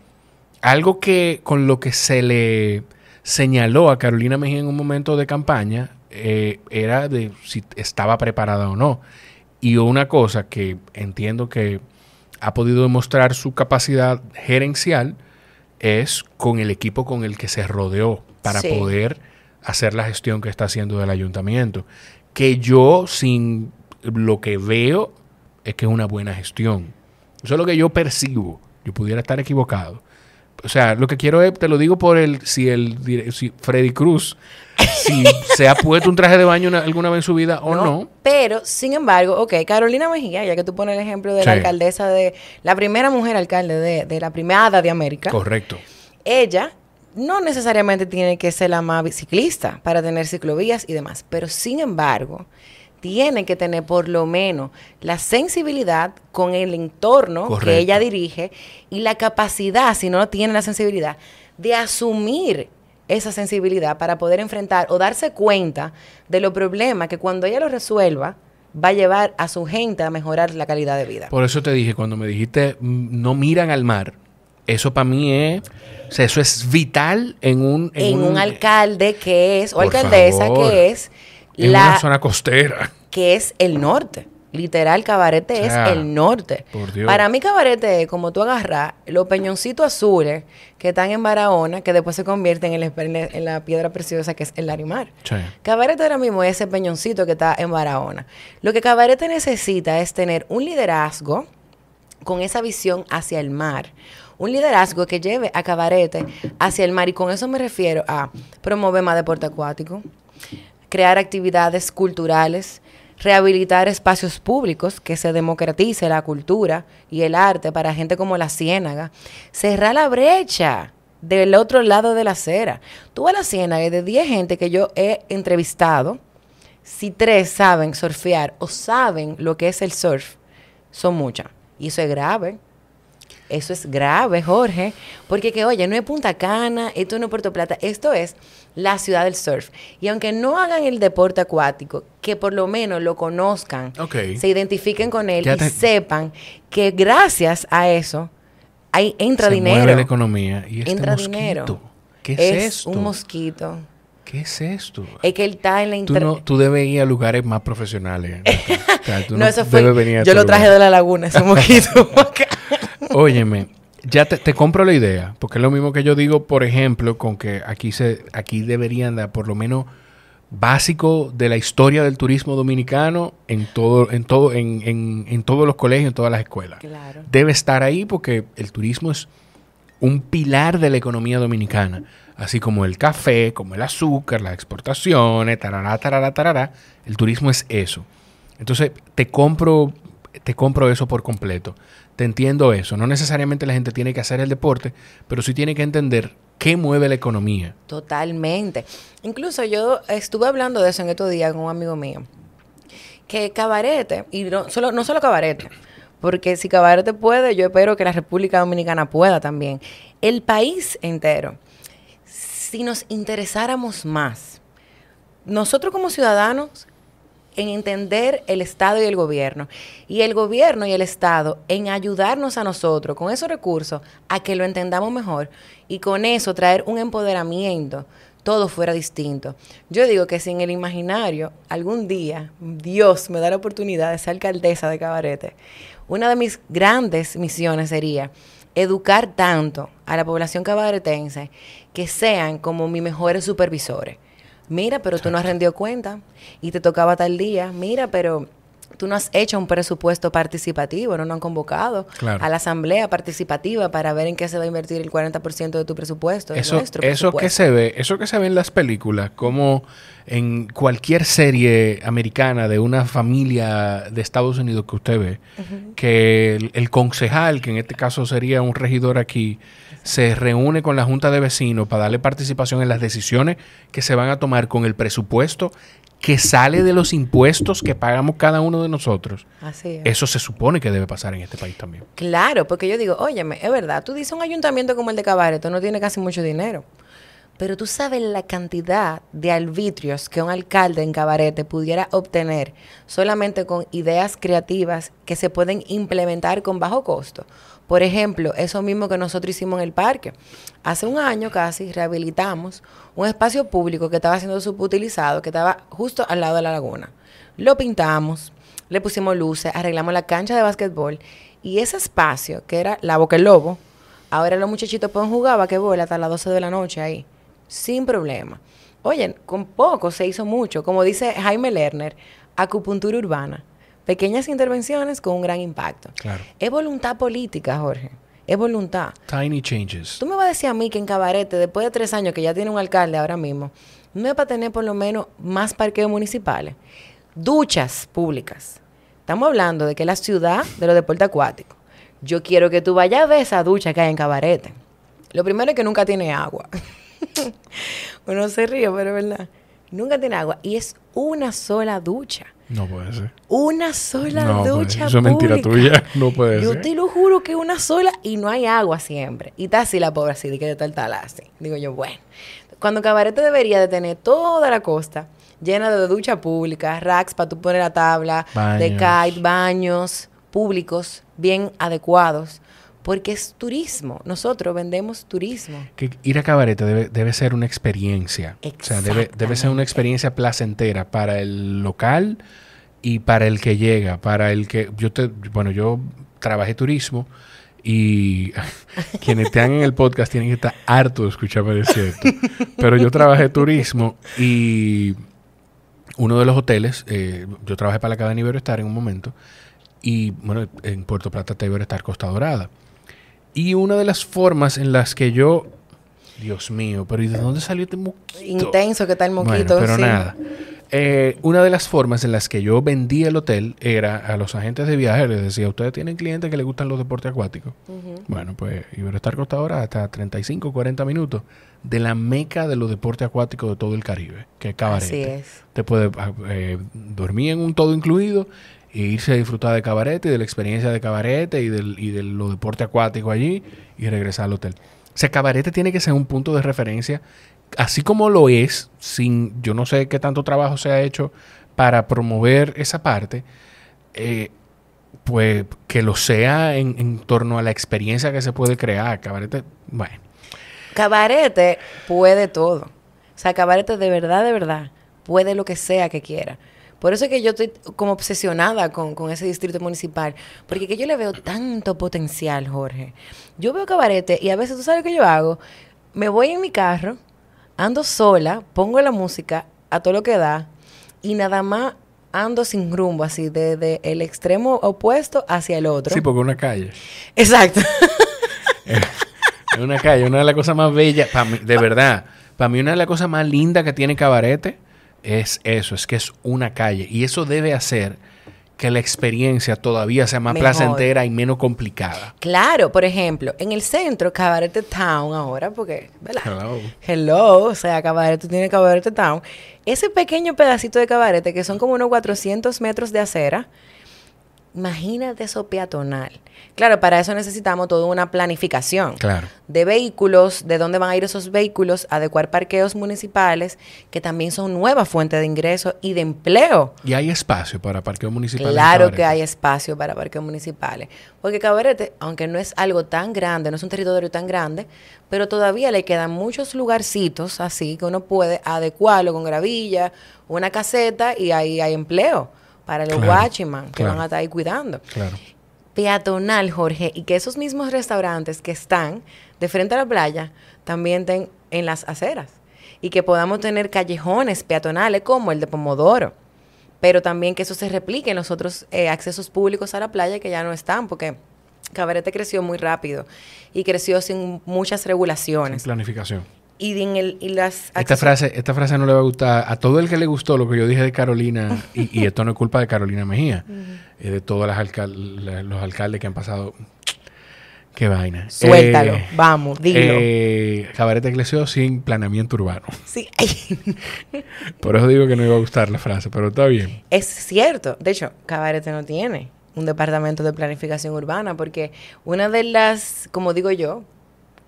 Algo que con lo que se le señaló a Carolina Mejía en un momento de campaña eh, era de si estaba preparada o no. Y una cosa que entiendo que ha podido demostrar su capacidad gerencial es con el equipo con el que se rodeó para poder hacer la gestión que está haciendo del ayuntamiento. Que yo, sin lo que veo, es que es una buena gestión. Eso es lo que yo percibo. Yo pudiera estar equivocado, o sea, lo que quiero es, te lo digo por el, si el, si Freddy Cruz, si se ha puesto un traje de baño alguna vez en su vida o no, Pero, sin embargo, ok, Carolina Mejía, ya que tú pones el ejemplo de la alcaldesa de, la primera mujer alcalde de, de la primada de América. Correcto. Ella no necesariamente tiene que ser la más ciclista para tener ciclovías y demás, pero sin embargo, tiene que tener por lo menos la sensibilidad con el entorno que ella dirige y la capacidad, si no tiene la sensibilidad, de asumir esa sensibilidad para poder enfrentar o darse cuenta de los problemas que cuando ella los resuelva, va a llevar a su gente a mejorar la calidad de vida. Por eso te dije, cuando me dijiste mm, no miran al mar, eso para mí es, eso es vital en un... En, un, alcalde que es, o alcaldesa que es, en la, una zona costera. Que es el norte. Literal, Cabarete es el norte. Por Para mí, Cabarete es como tú agarras los peñoncitos azules que están en Barahona, que después se convierten en, la piedra preciosa que es el Larimar. Cabarete ahora mismo es ese peñoncito que está en Barahona. Lo que Cabarete necesita es tener un liderazgo con esa visión hacia el mar. Un liderazgo que lleve a Cabarete hacia el mar. Y con eso me refiero a promover más deporte acuático crear actividades culturales, rehabilitar espacios públicos, que se democratice la cultura y el arte para gente como la Ciénaga, cerrar la brecha del otro lado de la acera. Tú a la Ciénaga, de 10 gente que yo he entrevistado, si tres saben surfear o saben lo que es el surf, son muchas. Y eso es grave. Eso es grave, Jorge. Porque que, oye, no es Punta Cana, esto no es Puerto Plata, esto es la ciudad del surf. Y aunque no hagan el deporte acuático, que por lo menos lo conozcan, se identifiquen con él y sepan que gracias a eso hay, entra dinero. Mueve la economía. ¿Y este entra dinero. ¿Qué es, es un mosquito. ¿Qué es esto? Es que él está en la internet. Tú, no, tú debes ir a lugares más profesionales. ¿no? eso fue. yo este lo traje de la laguna, ese mosquito. Óyeme, ya te, compro la idea, porque es lo mismo que yo digo, por ejemplo, con que aquí, se, aquí deberían dar por lo menos básico de la historia del turismo dominicano en todo en todo en, en, todos los colegios en todas las escuelas debe estar ahí porque el turismo es un pilar de la economía dominicana así como el café como el azúcar las exportaciones tarará tarará tarará el turismo es eso entonces te compro te compro eso por completo te entiendo eso. No necesariamente la gente tiene que hacer el deporte, pero sí tiene que entender qué mueve la economía. Totalmente. Incluso yo estuve hablando de eso en estos días con un amigo mío. Que cabarete, y no solo, no solo cabarete, porque si cabarete puede, yo espero que la República Dominicana pueda también. El país entero, si nos interesáramos más, nosotros como ciudadanos en entender el Estado y el gobierno. Y el gobierno y el Estado en ayudarnos a nosotros con esos recursos a que lo entendamos mejor y con eso traer un empoderamiento todo fuera distinto. Yo digo que si en el imaginario algún día Dios me da la oportunidad de ser alcaldesa de Cabarete, una de mis grandes misiones sería educar tanto a la población cabaretense que sean como mis mejores supervisores mira, pero tú no has rendido cuenta y te tocaba tal día, mira, pero tú no has hecho un presupuesto participativo, no nos han convocado a la asamblea participativa para ver en qué se va a invertir el 40% de tu presupuesto. eso, eso que se ve, eso que se ve en las películas, como en cualquier serie americana de una familia de Estados Unidos que usted ve, que el concejal, que en este caso sería un regidor aquí, se reúne con la Junta de Vecinos para darle participación en las decisiones que se van a tomar con el presupuesto que sale de los impuestos que pagamos cada uno de nosotros. Así Eso se supone que debe pasar en este país también. Claro, porque yo digo, óyeme, es verdad, tú dices un ayuntamiento como el de Cabareto no tiene casi mucho dinero. Pero tú sabes la cantidad de arbitrios que un alcalde en Cabarete pudiera obtener solamente con ideas creativas que se pueden implementar con bajo costo. Por ejemplo, eso mismo que nosotros hicimos en el parque. Hace un año casi rehabilitamos un espacio público que estaba siendo subutilizado, que estaba justo al lado de la laguna. Lo pintamos, le pusimos luces, arreglamos la cancha de básquetbol y ese espacio que era la Boca del Lobo, ahora los muchachitos pueden jugar vuela hasta las 12 de la noche ahí, sin problema. Oye, con poco se hizo mucho. Como dice Jaime Lerner, acupuntura urbana. Pequeñas intervenciones con un gran impacto. Es voluntad política, Jorge. Es voluntad. Tiny changes. Tú me vas a decir a mí que en Cabarete, después de tres años que ya tiene un alcalde ahora mismo, no es para tener por lo menos más parqueos municipales, duchas públicas. Estamos hablando de que la ciudad de los deportes acuáticos. Yo quiero que tú vayas a ver esa ducha que hay en Cabarete. Lo primero es que nunca tiene agua. Bueno, se ríe, pero es verdad. Nunca tiene agua. Y es una sola ducha. No puede ser. Una sola ducha Eso es mentira tuya. No puede ser. Yo te lo juro que una sola y no hay agua siempre. Y está así la pobre así, de que tal tal así. Digo yo, bueno. Cuando Cabarete debería de tener toda la costa llena de ducha pública, racks para tú poner la tabla, de kite, baños públicos bien adecuados porque es turismo. Nosotros vendemos turismo. Que ir a Cabareta debe, ser una experiencia. O sea, debe, ser una experiencia placentera para el local y para el que llega, para el que yo te, bueno, yo trabajé turismo y quienes están en el podcast tienen que estar harto de escucharme decir esto. Pero yo trabajé turismo y uno de los hoteles, eh, yo trabajé para la cadena Iberoestar en un momento y bueno, en Puerto Plata está estar Costa Dorada. Y una de las formas en las que yo. Dios mío, pero ¿y de dónde salió este moquito? Intenso que tal el moquito. pero nada. Eh, una de las formas en las que yo vendía el hotel era a los agentes de viaje. Les decía, ustedes tienen clientes que les gustan los deportes acuáticos. Bueno, pues Iberostar costa ahora hasta 35, 40 minutos de la meca de los deportes acuáticos de todo el Caribe, que es Cabaret. Así es. Te puedes ah, eh, dormir en un todo incluido e irse a disfrutar de cabarete y de la experiencia de cabarete y, del, de los deporte acuático allí y regresar al hotel. O sea, cabarete tiene que ser un punto de referencia, así como lo es, sin, yo no sé qué tanto trabajo se ha hecho para promover esa parte, eh, pues que lo sea en, en, torno a la experiencia que se puede crear. Cabarete, bueno. Cabarete puede todo. O sea, cabarete de verdad, de verdad, puede lo que sea que quiera. Por eso es que yo estoy como obsesionada con, ese distrito municipal, porque que yo le veo tanto potencial, Jorge. Yo veo cabarete y a veces tú sabes lo que yo hago. Me voy en mi carro, ando sola, pongo la música a todo lo que da y nada más ando sin rumbo, así, desde el extremo opuesto hacia el otro. Sí, porque una calle. Exacto. Es una calle, una de las cosas más bellas, de verdad, para mí una de las cosas más lindas que tiene Cabarete es eso, es que es una calle. Y eso debe hacer que la experiencia todavía sea más placentera y menos complicada. Claro, por ejemplo, en el centro, Cabaret Town ahora, porque, ¿verdad? Hello. Hello, o sea, tú tiene Cabaret Town. Ese pequeño pedacito de Cabarete, que son como unos 400 metros de acera, Imagínate eso peatonal. Claro, para eso necesitamos toda una planificación claro. de vehículos, de dónde van a ir esos vehículos, adecuar parqueos municipales, que también son nueva fuente de ingresos y de empleo. ¿Y hay espacio para parqueos municipales? Claro que hay espacio para parqueos municipales. Porque Cabarete, aunque no es algo tan grande, no es un territorio tan grande, pero todavía le quedan muchos lugarcitos así que uno puede adecuarlo con gravilla, una caseta y ahí hay empleo para los watchman que van a estar ahí cuidando. Claro. Peatonal, Jorge, y que esos mismos restaurantes que están de frente a la playa también estén en las aceras y que podamos tener callejones peatonales como el de Pomodoro, pero también que eso se replique en los otros eh, accesos públicos a la playa que ya no están, porque Cabarete creció muy rápido y creció sin muchas regulaciones. Sin planificación y las esta frase esta frase no le va a gustar a todo el que le gustó lo que yo dije de Carolina y, esto no es culpa de Carolina Mejía de todos los alcaldes que han pasado qué vaina suéltalo eh, vamos dilo eh, Cabarete Eclesio sin planeamiento urbano sí por eso digo que no iba a gustar la frase pero está bien es cierto de hecho Cabaret no tiene un departamento de planificación urbana porque una de las como digo yo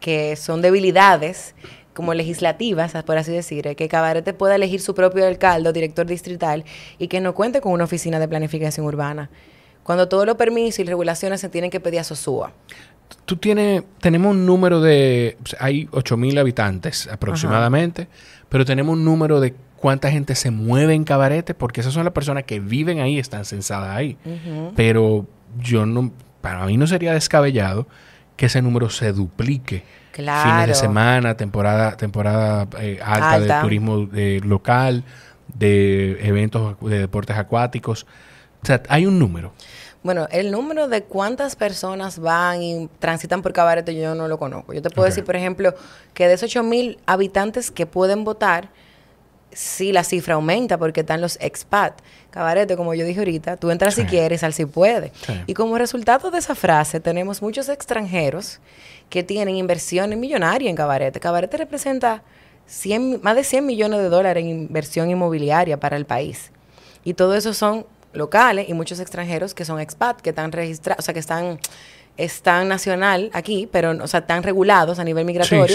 que son debilidades como legislativas, por así decir, eh, que Cabarete pueda elegir su propio alcalde director distrital y que no cuente con una oficina de planificación urbana. Cuando todos los permisos y regulaciones se tienen que pedir a Sosúa. Tú tienes, tenemos un número de, hay 8.000 habitantes aproximadamente, pero tenemos un número de cuánta gente se mueve en Cabarete, porque esas son las personas que viven ahí, están censadas ahí. Pero yo no, para mí no sería descabellado que ese número se duplique. Fines de semana, temporada, temporada eh, alta, de turismo eh, local, de eventos de deportes acuáticos. O sea, hay un número. Bueno, el número de cuántas personas van y transitan por Cabaret, yo no lo conozco. Yo te puedo decir, por ejemplo, que de esos 8 mil habitantes que pueden votar, sí la cifra aumenta porque están los expat cabarete, como yo dije ahorita, tú entras si quieres, al si puede. Y como resultado de esa frase, tenemos muchos extranjeros que tienen inversión millonarias en cabarete. Cabarete representa más de 100 millones de dólares en inversión inmobiliaria para el país. Y todo eso son locales y muchos extranjeros que son expat, que están registrados, o sea, que están están nacional aquí, pero, o sea, están regulados a nivel migratorio,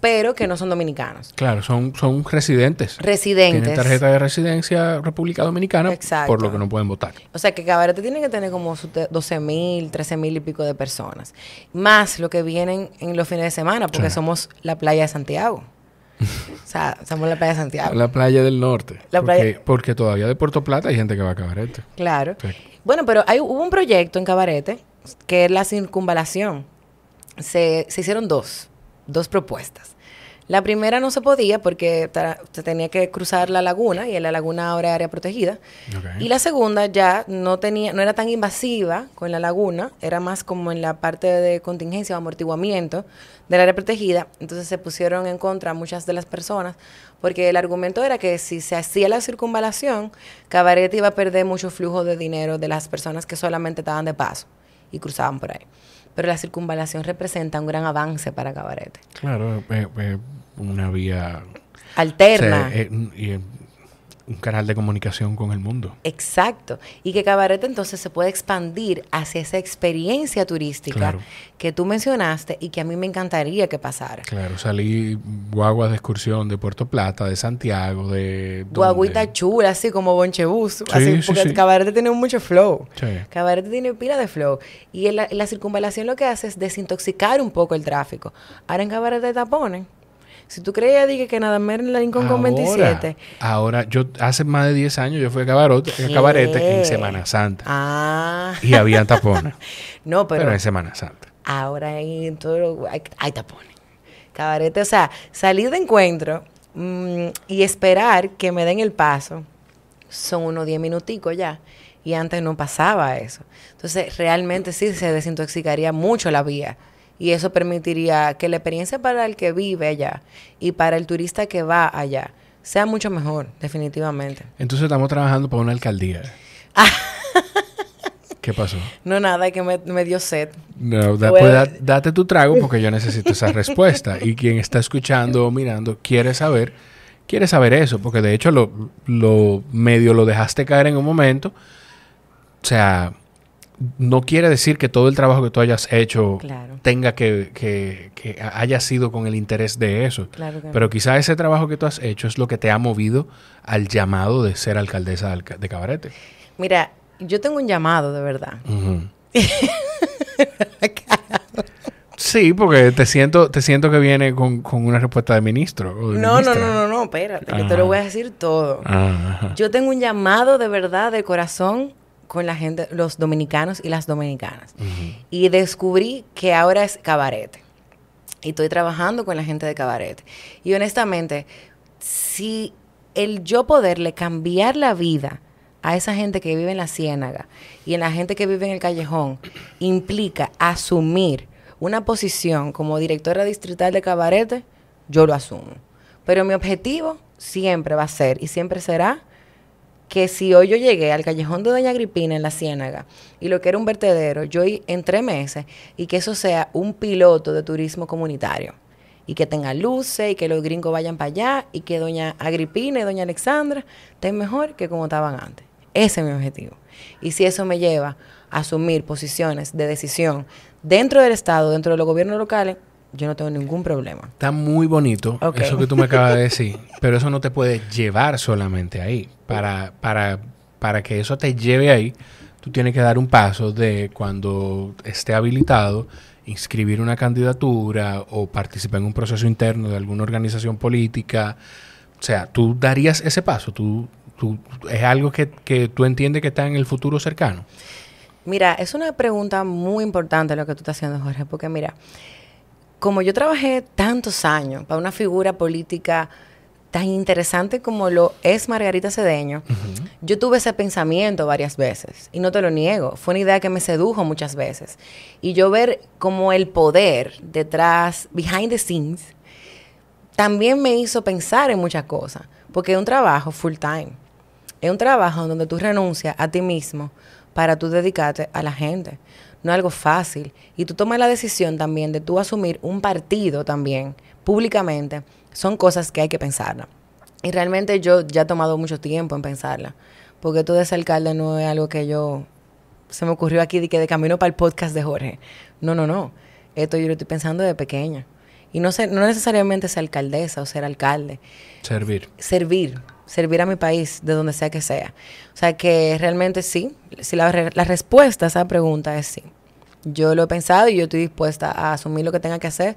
pero que no son dominicanos. Claro, son, son residentes. Residentes. Tienen tarjeta de residencia República Dominicana, por lo que no pueden votar. O sea, que Cabarete tiene que tener como 12 mil, 13 mil y pico de personas, más lo que vienen en los fines de semana, porque somos la playa de Santiago. o sea, somos la playa de Santiago. La playa del norte. porque, todavía de Puerto Plata hay gente que va a Cabarete. Claro. Bueno, pero hay, hubo un proyecto en Cabarete que es la circunvalación, se, hicieron dos, dos propuestas. La primera no se podía porque se tenía que cruzar la laguna y en la laguna ahora es área protegida. Y la segunda ya no era tan invasiva con la laguna, era más como en la parte de contingencia o amortiguamiento del área protegida. Entonces se pusieron en contra muchas de las personas porque el argumento era que si se hacía la circunvalación, Cabaret iba a perder mucho flujo de dinero de las personas que solamente estaban de paso y cruzaban por ahí. Pero la circunvalación representa un gran avance para Cabarete. Claro, es eh, eh, una vía alterna. Eh, y un canal de comunicación con el mundo. Exacto. Y que Cabaret, entonces se puede expandir hacia esa experiencia turística que tú mencionaste y que a mí me encantaría que pasara. Claro, salí guaguas de excursión de Puerto Plata, de Santiago, de... Tu Guaguita chula, así como Bonchebus. Sí, así, porque tiene mucho flow. Cabaret tiene pila de flow. Y la, circunvalación lo que hace es desintoxicar un poco el tráfico. Ahora en Cabarete tapones si tú creías dije, que nada más en la Lincoln con 27. Ahora, yo hace más de 10 años yo fui a Cabarete, en Semana Santa. Ah. Y había tapones. no, pero. en Semana Santa. Ahora hay, tapones. Cabarete, o sea, salir de encuentro mm, y esperar que me den el paso son unos 10 minuticos ya y antes no pasaba eso. Entonces, realmente sí se desintoxicaría mucho la vía y eso permitiría que la experiencia para el que vive allá y para el turista que va allá sea mucho mejor, definitivamente. Entonces estamos trabajando para una alcaldía. ¿Qué pasó? No, nada, que me, dio sed. No, pues, date tu trago porque yo necesito esa respuesta. Y quien está escuchando o mirando quiere saber, quiere saber eso, porque de hecho lo medio lo dejaste caer en un momento. O sea, no quiere decir que todo el trabajo que tú hayas hecho tenga que, que, haya sido con el interés de eso. Pero quizá ese trabajo que tú has hecho es lo que te ha movido al llamado de ser alcaldesa de Cabarete. Mira, yo tengo un llamado, de verdad. sí, porque te siento, te siento que viene con, una respuesta de ministro. no, no, no, no, no, espérate, que te lo voy a decir todo. Yo tengo un llamado de verdad, de corazón, con la gente, los dominicanos y las dominicanas. Y descubrí que ahora es cabaret. Y estoy trabajando con la gente de cabaret. Y honestamente, si el yo poderle cambiar la vida a esa gente que vive en la ciénaga y en la gente que vive en el callejón implica asumir una posición como directora distrital de cabaret, yo lo asumo. Pero mi objetivo siempre va a ser y siempre será que si hoy yo llegué al callejón de Doña Agripina en la Ciénaga y lo que era un vertedero, yo en tres meses y que eso sea un piloto de turismo comunitario y que tenga luces y que los gringos vayan para allá y que Doña Agripina y Doña Alexandra estén mejor que como estaban antes. Ese es mi objetivo. Y si eso me lleva a asumir posiciones de decisión dentro del Estado, dentro de los gobiernos locales, yo no tengo ningún problema. Está muy bonito eso que tú me acabas de decir, pero eso no te puede llevar solamente ahí. Para, para, para que eso te lleve ahí, tú tienes que dar un paso de cuando esté habilitado, inscribir una candidatura o participar en un proceso interno de alguna organización política. O sea, tú darías ese paso, tú, tú es algo que, que tú entiendes que está en el futuro cercano. Mira, es una pregunta muy importante lo que tú estás haciendo, Jorge, porque mira, como yo trabajé tantos años para una figura política tan interesante como lo es Margarita Cedeño, yo tuve ese pensamiento varias veces y no te lo niego, fue una idea que me sedujo muchas veces. Y yo ver como el poder detrás, behind the scenes, también me hizo pensar en muchas cosas, porque es un trabajo full time, es un trabajo donde tú renuncias a ti mismo para tú dedicarte a la gente no es algo fácil. Y tú tomas la decisión también de tú asumir un partido también públicamente, son cosas que hay que pensarla. Y realmente yo ya he tomado mucho tiempo en pensarla, porque tú de ser alcalde no es algo que yo se me ocurrió aquí de que de camino para el podcast de Jorge. No, no, no. Esto yo lo estoy pensando de pequeña. Y no, sé, no necesariamente ser alcaldesa o ser alcalde. Servir. Servir servir a mi país de donde sea que sea. O sea que realmente sí, si la, respuesta a esa pregunta es sí. Yo lo he pensado y yo estoy dispuesta a asumir lo que tenga que hacer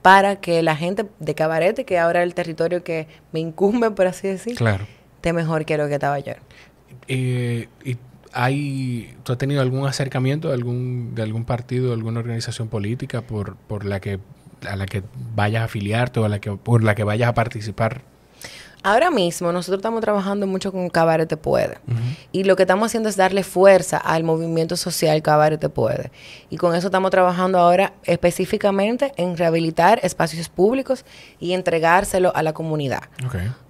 para que la gente de Cabarete, que ahora es el territorio que me incumbe, por así decir, claro. esté mejor que lo que estaba ayer. Eh, ¿Y hay, tú has tenido algún acercamiento de algún, de algún partido, de alguna organización política por, por la que a la que vayas a afiliarte o a la que, por la que vayas a participar Ahora mismo nosotros estamos trabajando mucho con Cabaret Puede. Y lo que estamos haciendo es darle fuerza al movimiento social Cabaret Te Puede. Y con eso estamos trabajando ahora específicamente en rehabilitar espacios públicos y entregárselo a la comunidad.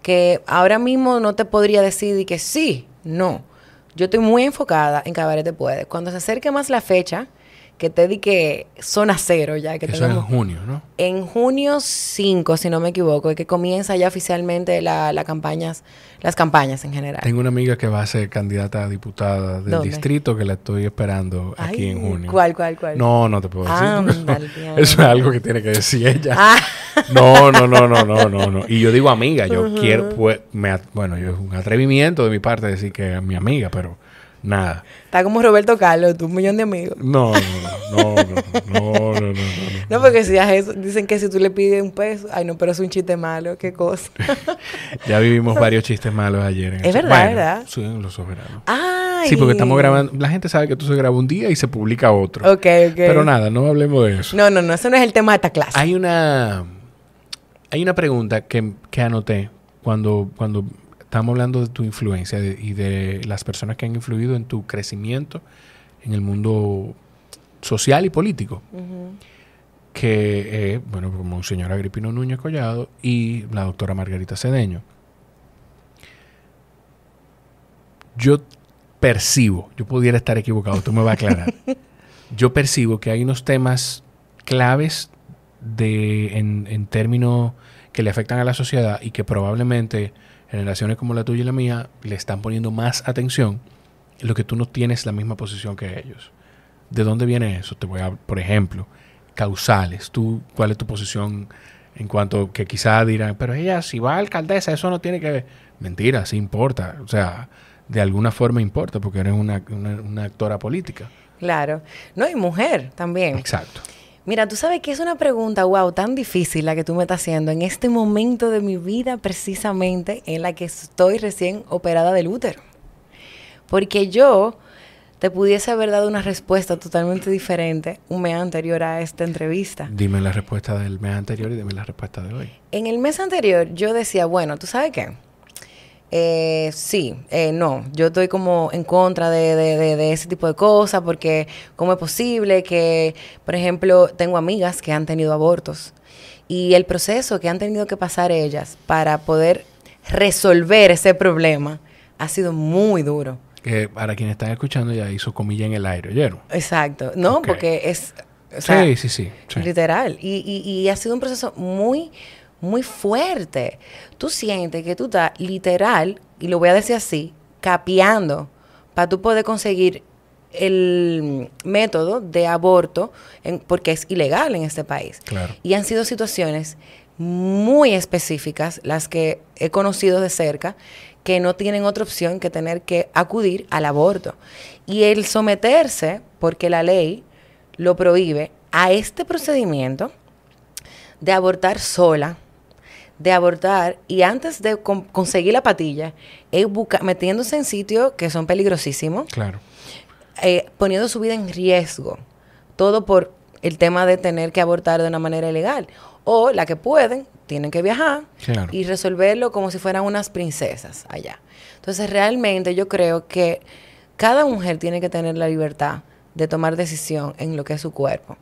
Que ahora mismo no te podría decir que sí, no. Yo estoy muy enfocada en Cabaret Puede. Cuando se acerque más la fecha, que te di que zona cero ya. Que Eso en junio, ¿no? En junio 5, si no me equivoco, que comienza ya oficialmente la, campañas, las campañas en general. Tengo una amiga que va a ser candidata a diputada del distrito que la estoy esperando aquí en junio. ¿Cuál, cuál, cuál? No, no te puedo ah, decir. Eso es algo que tiene que decir ella. Ah. No, no, no, no, no, no, no. Y yo digo amiga, yo quiero, pues, me, bueno, yo es un atrevimiento de mi parte decir que es mi amiga, pero Nada. Está como Roberto Carlos, tú un millón de amigos. No, no, no, no, no, no, no. porque si eso, dicen que si tú le pides un peso, ay no, pero es un chiste malo, qué cosa. ya vivimos varios chistes malos ayer. es verdad, ¿verdad? Sí, los soberanos. Ay. Sí, porque estamos grabando, la gente sabe que tú se graba un día y se publica otro. Ok, ok. Pero nada, no hablemos de eso. No, no, no, eso no es el tema de esta clase. Hay una, hay una pregunta que, que anoté cuando, cuando estamos hablando de tu influencia y de las personas que han influido en tu crecimiento en el mundo social y político. Que, bueno, como el señor Agripino Núñez Collado y la doctora Margarita Cedeño. Yo percibo, yo pudiera estar equivocado, tú me vas a aclarar. yo percibo que hay unos temas claves de, en, en términos que le afectan a la sociedad y que probablemente generaciones como la tuya y la mía le están poniendo más atención en lo que tú no tienes la misma posición que ellos. ¿De dónde viene eso? Te voy a, por ejemplo, causales. ¿Tú, ¿Cuál es tu posición en cuanto que quizás dirán, pero ella si va a alcaldesa, eso no tiene que ver? Mentira, sí importa. O sea, de alguna forma importa porque eres una, una actora política. Claro. No, y mujer también. Exacto. Mira, tú sabes que es una pregunta, wow, tan difícil la que tú me estás haciendo en este momento de mi vida precisamente en la que estoy recién operada del útero. Porque yo te pudiese haber dado una respuesta totalmente diferente un mes anterior a esta entrevista. Dime la respuesta del mes anterior y dime la respuesta de hoy. En el mes anterior yo decía, bueno, ¿tú sabes qué? Eh, sí, eh, no, yo estoy como en contra de, ese tipo de cosas porque cómo es posible que, por ejemplo, tengo amigas que han tenido abortos y el proceso que han tenido que pasar ellas para poder resolver ese problema ha sido muy duro. Que para quienes están escuchando ya hizo comilla en el aire, ¿oyeron? Exacto, no, porque es... O sea, Literal. Y, y ha sido un proceso muy muy fuerte. Tú sientes que tú estás literal, y lo voy a decir así, capeando para tú poder conseguir el método de aborto porque es ilegal en este país. Claro. Y han sido situaciones muy específicas las que he conocido de cerca que no tienen otra opción que tener que acudir al aborto. Y el someterse, porque la ley lo prohíbe, a este procedimiento de abortar sola, de abortar y antes de conseguir la patilla, metiéndose en sitios que son peligrosísimos. Claro. Eh, poniendo su vida en riesgo. Todo por el tema de tener que abortar de una manera ilegal. O la que pueden, tienen que viajar y resolverlo como si fueran unas princesas allá. Entonces, realmente yo creo que cada mujer tiene que tener la libertad de tomar decisión en lo que es su cuerpo.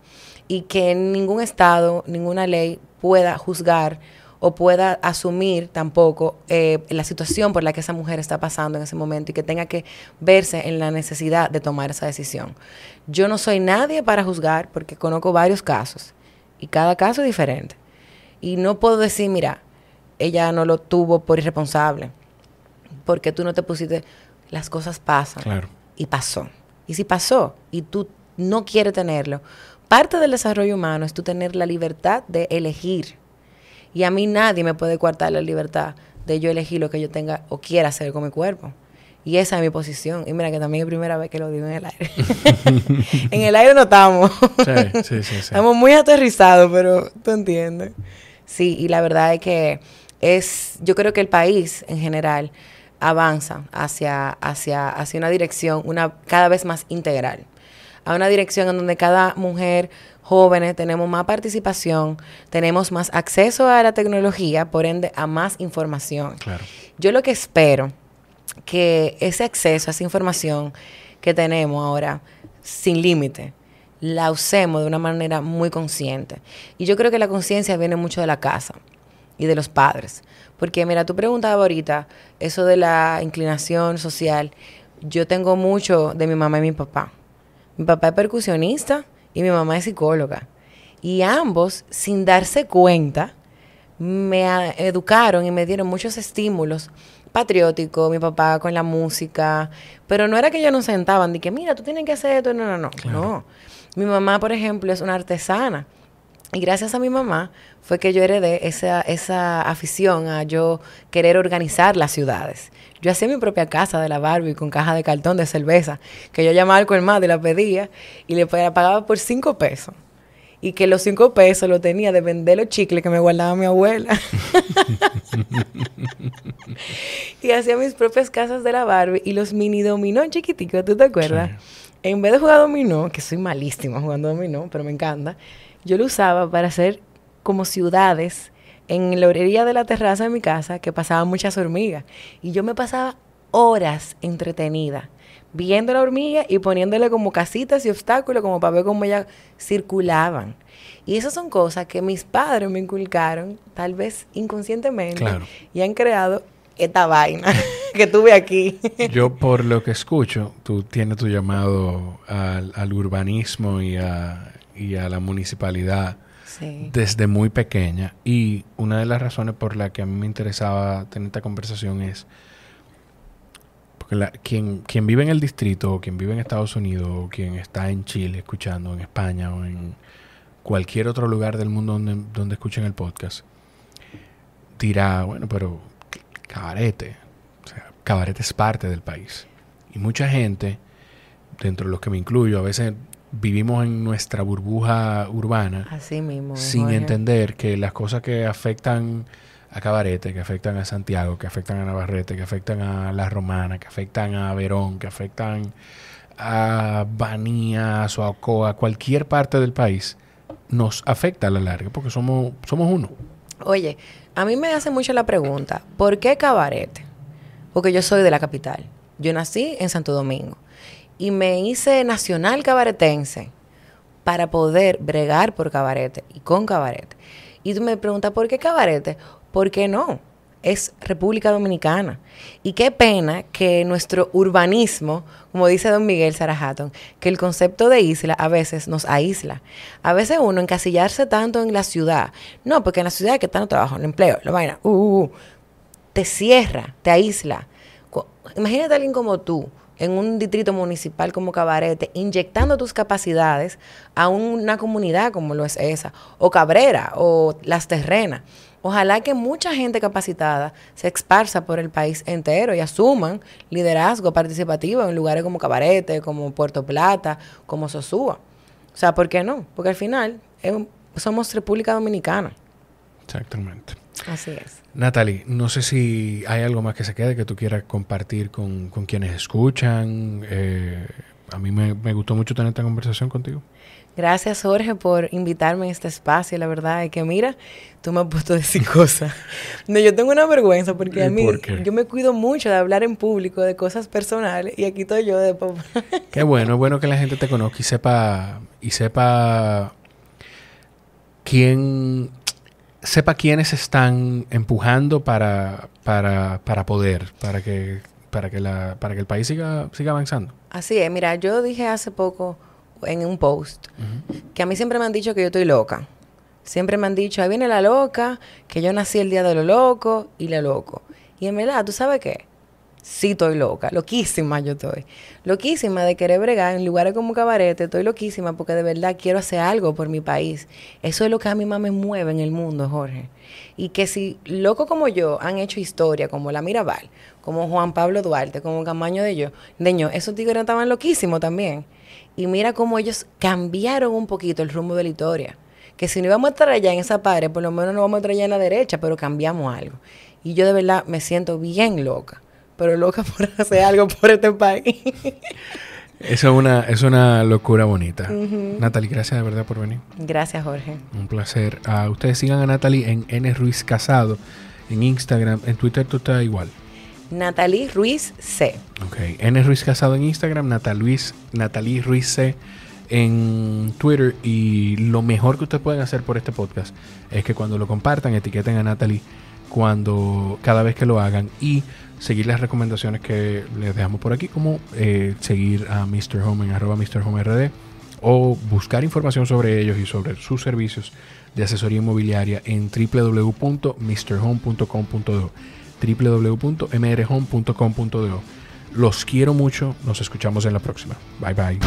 Y que ningún Estado, ninguna ley pueda juzgar o pueda asumir tampoco eh, la situación por la que esa mujer está pasando en ese momento y que tenga que verse en la necesidad de tomar esa decisión. Yo no soy nadie para juzgar porque conozco varios casos y cada caso es diferente. Y no puedo decir, mira, ella no lo tuvo por irresponsable, porque tú no te pusiste, las cosas pasan claro. y pasó. Y si pasó y tú no quieres tenerlo, parte del desarrollo humano es tú tener la libertad de elegir y a mí nadie me puede coartar la libertad de yo elegir lo que yo tenga o quiera hacer con mi cuerpo. Y esa es mi posición. Y mira que también es primera vez que lo digo en el aire. en el aire no estamos. estamos muy aterrizados, pero tú entiendes. Sí, y la verdad es que es, yo creo que el país en general avanza hacia, hacia, hacia una dirección una, cada vez más integral a una dirección en donde cada mujer jóvenes tenemos más participación, tenemos más acceso a la tecnología, por ende a más información. Claro. Yo lo que espero que ese acceso a esa información que tenemos ahora sin límite la usemos de una manera muy consciente. Y yo creo que la conciencia viene mucho de la casa y de los padres. Porque mira, tú preguntabas ahorita eso de la inclinación social. Yo tengo mucho de mi mamá y mi papá. Mi papá es percusionista y mi mamá es psicóloga. Y ambos, sin darse cuenta, me educaron y me dieron muchos estímulos patrióticos, mi papá con la música, pero no era que ellos nos sentaban de que, mira, tú tienes que hacer esto, no, no, no, no. Mi mamá, por ejemplo, es una artesana y gracias a mi mamá fue que yo heredé esa, esa afición a yo querer organizar las ciudades. Yo hacía mi propia casa de la Barbie con caja de cartón de cerveza, que yo llamaba al colmado y la pedía y le pagaba por cinco pesos. Y que los cinco pesos lo tenía de vender los chicles que me guardaba mi abuela. y hacía mis propias casas de la Barbie y los mini dominó chiquiticos, ¿tú te acuerdas? En vez de jugar dominó, que soy malísima jugando dominó, pero me encanta, yo lo usaba para hacer como ciudades en la orería de la terraza de mi casa que pasaban muchas hormigas. Y yo me pasaba horas entretenida viendo la hormiga y poniéndole como casitas y obstáculos como para ver cómo ellas circulaban. Y esas son cosas que mis padres me inculcaron, tal vez inconscientemente, y han creado esta vaina que tuve aquí. Yo, por lo que escucho, tú tienes tu llamado al, al urbanismo y a y a la municipalidad desde muy pequeña. Y una de las razones por la que a mí me interesaba tener esta conversación es porque la, quien, quien vive en el distrito, o quien vive en Estados Unidos, o quien está en Chile escuchando, en España o en cualquier otro lugar del mundo donde, donde escuchen el podcast, dirá, bueno, pero cabarete. O sea, cabarete es parte del país. Y mucha gente, dentro de los que me incluyo, a veces vivimos en nuestra burbuja urbana. Sin entender que las cosas que afectan a Cabarete, que afectan a Santiago, que afectan a Navarrete, que afectan a La Romana, que afectan a Verón, que afectan a Banía, a Suacoa, cualquier parte del país, nos afecta a la larga, porque somos, somos uno. Oye, a mí me hace mucho la pregunta, ¿por qué Cabarete? Porque yo soy de la capital. Yo nací en Santo Domingo y me hice nacional cabaretense para poder bregar por cabarete y con cabarete. Y tú me preguntas, ¿por qué cabarete? ¿Por qué no? Es República Dominicana. Y qué pena que nuestro urbanismo, como dice don Miguel Sarajaton, que el concepto de isla a veces nos aísla. A veces uno encasillarse tanto en la ciudad, no, porque en la ciudad que está el trabajo, no empleo, la vaina, uh, uh, uh, te cierra, te aísla. Imagínate a alguien como tú, en un distrito municipal como Cabarete, inyectando tus capacidades a una comunidad como lo es esa, o Cabrera, o Las Terrenas. Ojalá que mucha gente capacitada se esparza por el país entero y asuman liderazgo participativo en lugares como Cabarete, como Puerto Plata, como Sosúa. O sea, ¿por qué no? Porque al final em, somos República Dominicana. Exactamente. Así es. Natalie, no sé si hay algo más que se quede que tú quieras compartir con, quienes escuchan. Eh, a mí me, gustó mucho tener esta conversación contigo. Gracias, Jorge, por invitarme a este espacio. La verdad es que, mira, tú me has puesto a decir cosas. No, yo tengo una vergüenza porque a mí, yo me cuido mucho de hablar en público de cosas personales y aquí estoy yo de Qué bueno, es bueno que la gente te conozca y sepa, y sepa quién sepa quiénes están empujando para, para, poder, para que, para, que la, para que el país siga, siga avanzando. Así es, mira, yo dije hace poco en un post que a mí siempre me han dicho que yo estoy loca. Siempre me han dicho, ahí viene la loca, que yo nací el día de lo loco y la loco. Y en verdad, ¿tú sabes qué? Sí, estoy loca, loquísima yo estoy. Loquísima de querer bregar en lugares como cabarete, estoy loquísima porque de verdad quiero hacer algo por mi país. Eso es lo que a mí más me mueve en el mundo, Jorge. Y que si loco como yo han hecho historia, como la Mirabal, como Juan Pablo Duarte, como Camaño de yo, Deño, esos tigres estaban loquísimos también. Y mira cómo ellos cambiaron un poquito el rumbo de la historia. Que si no íbamos a estar allá en esa pared, por lo menos no vamos a estar allá en la derecha, pero cambiamos algo. Y yo de verdad me siento bien loca pero loca por hacer algo por este país. Eso es una, es una locura bonita. Natalie, gracias de verdad por venir. Gracias, Jorge. Un placer. ustedes sigan a Natalie en N. Ruiz Casado, en Instagram, en Twitter tú estás igual. Natalie Ruiz C. Ok, N. Ruiz Casado en Instagram, Natalie, Natalie Ruiz C en Twitter y lo mejor que ustedes pueden hacer por este podcast es que cuando lo compartan, etiqueten a Natalie cuando cada vez que lo hagan y seguir las recomendaciones que les dejamos por aquí, como eh, seguir a Mr. Home en arroba Mr. Home RD, o buscar información sobre ellos y sobre sus servicios de asesoría inmobiliaria en www.mrhome.com.do www.mrhome.com.do Los quiero mucho, nos escuchamos en la próxima. Bye bye.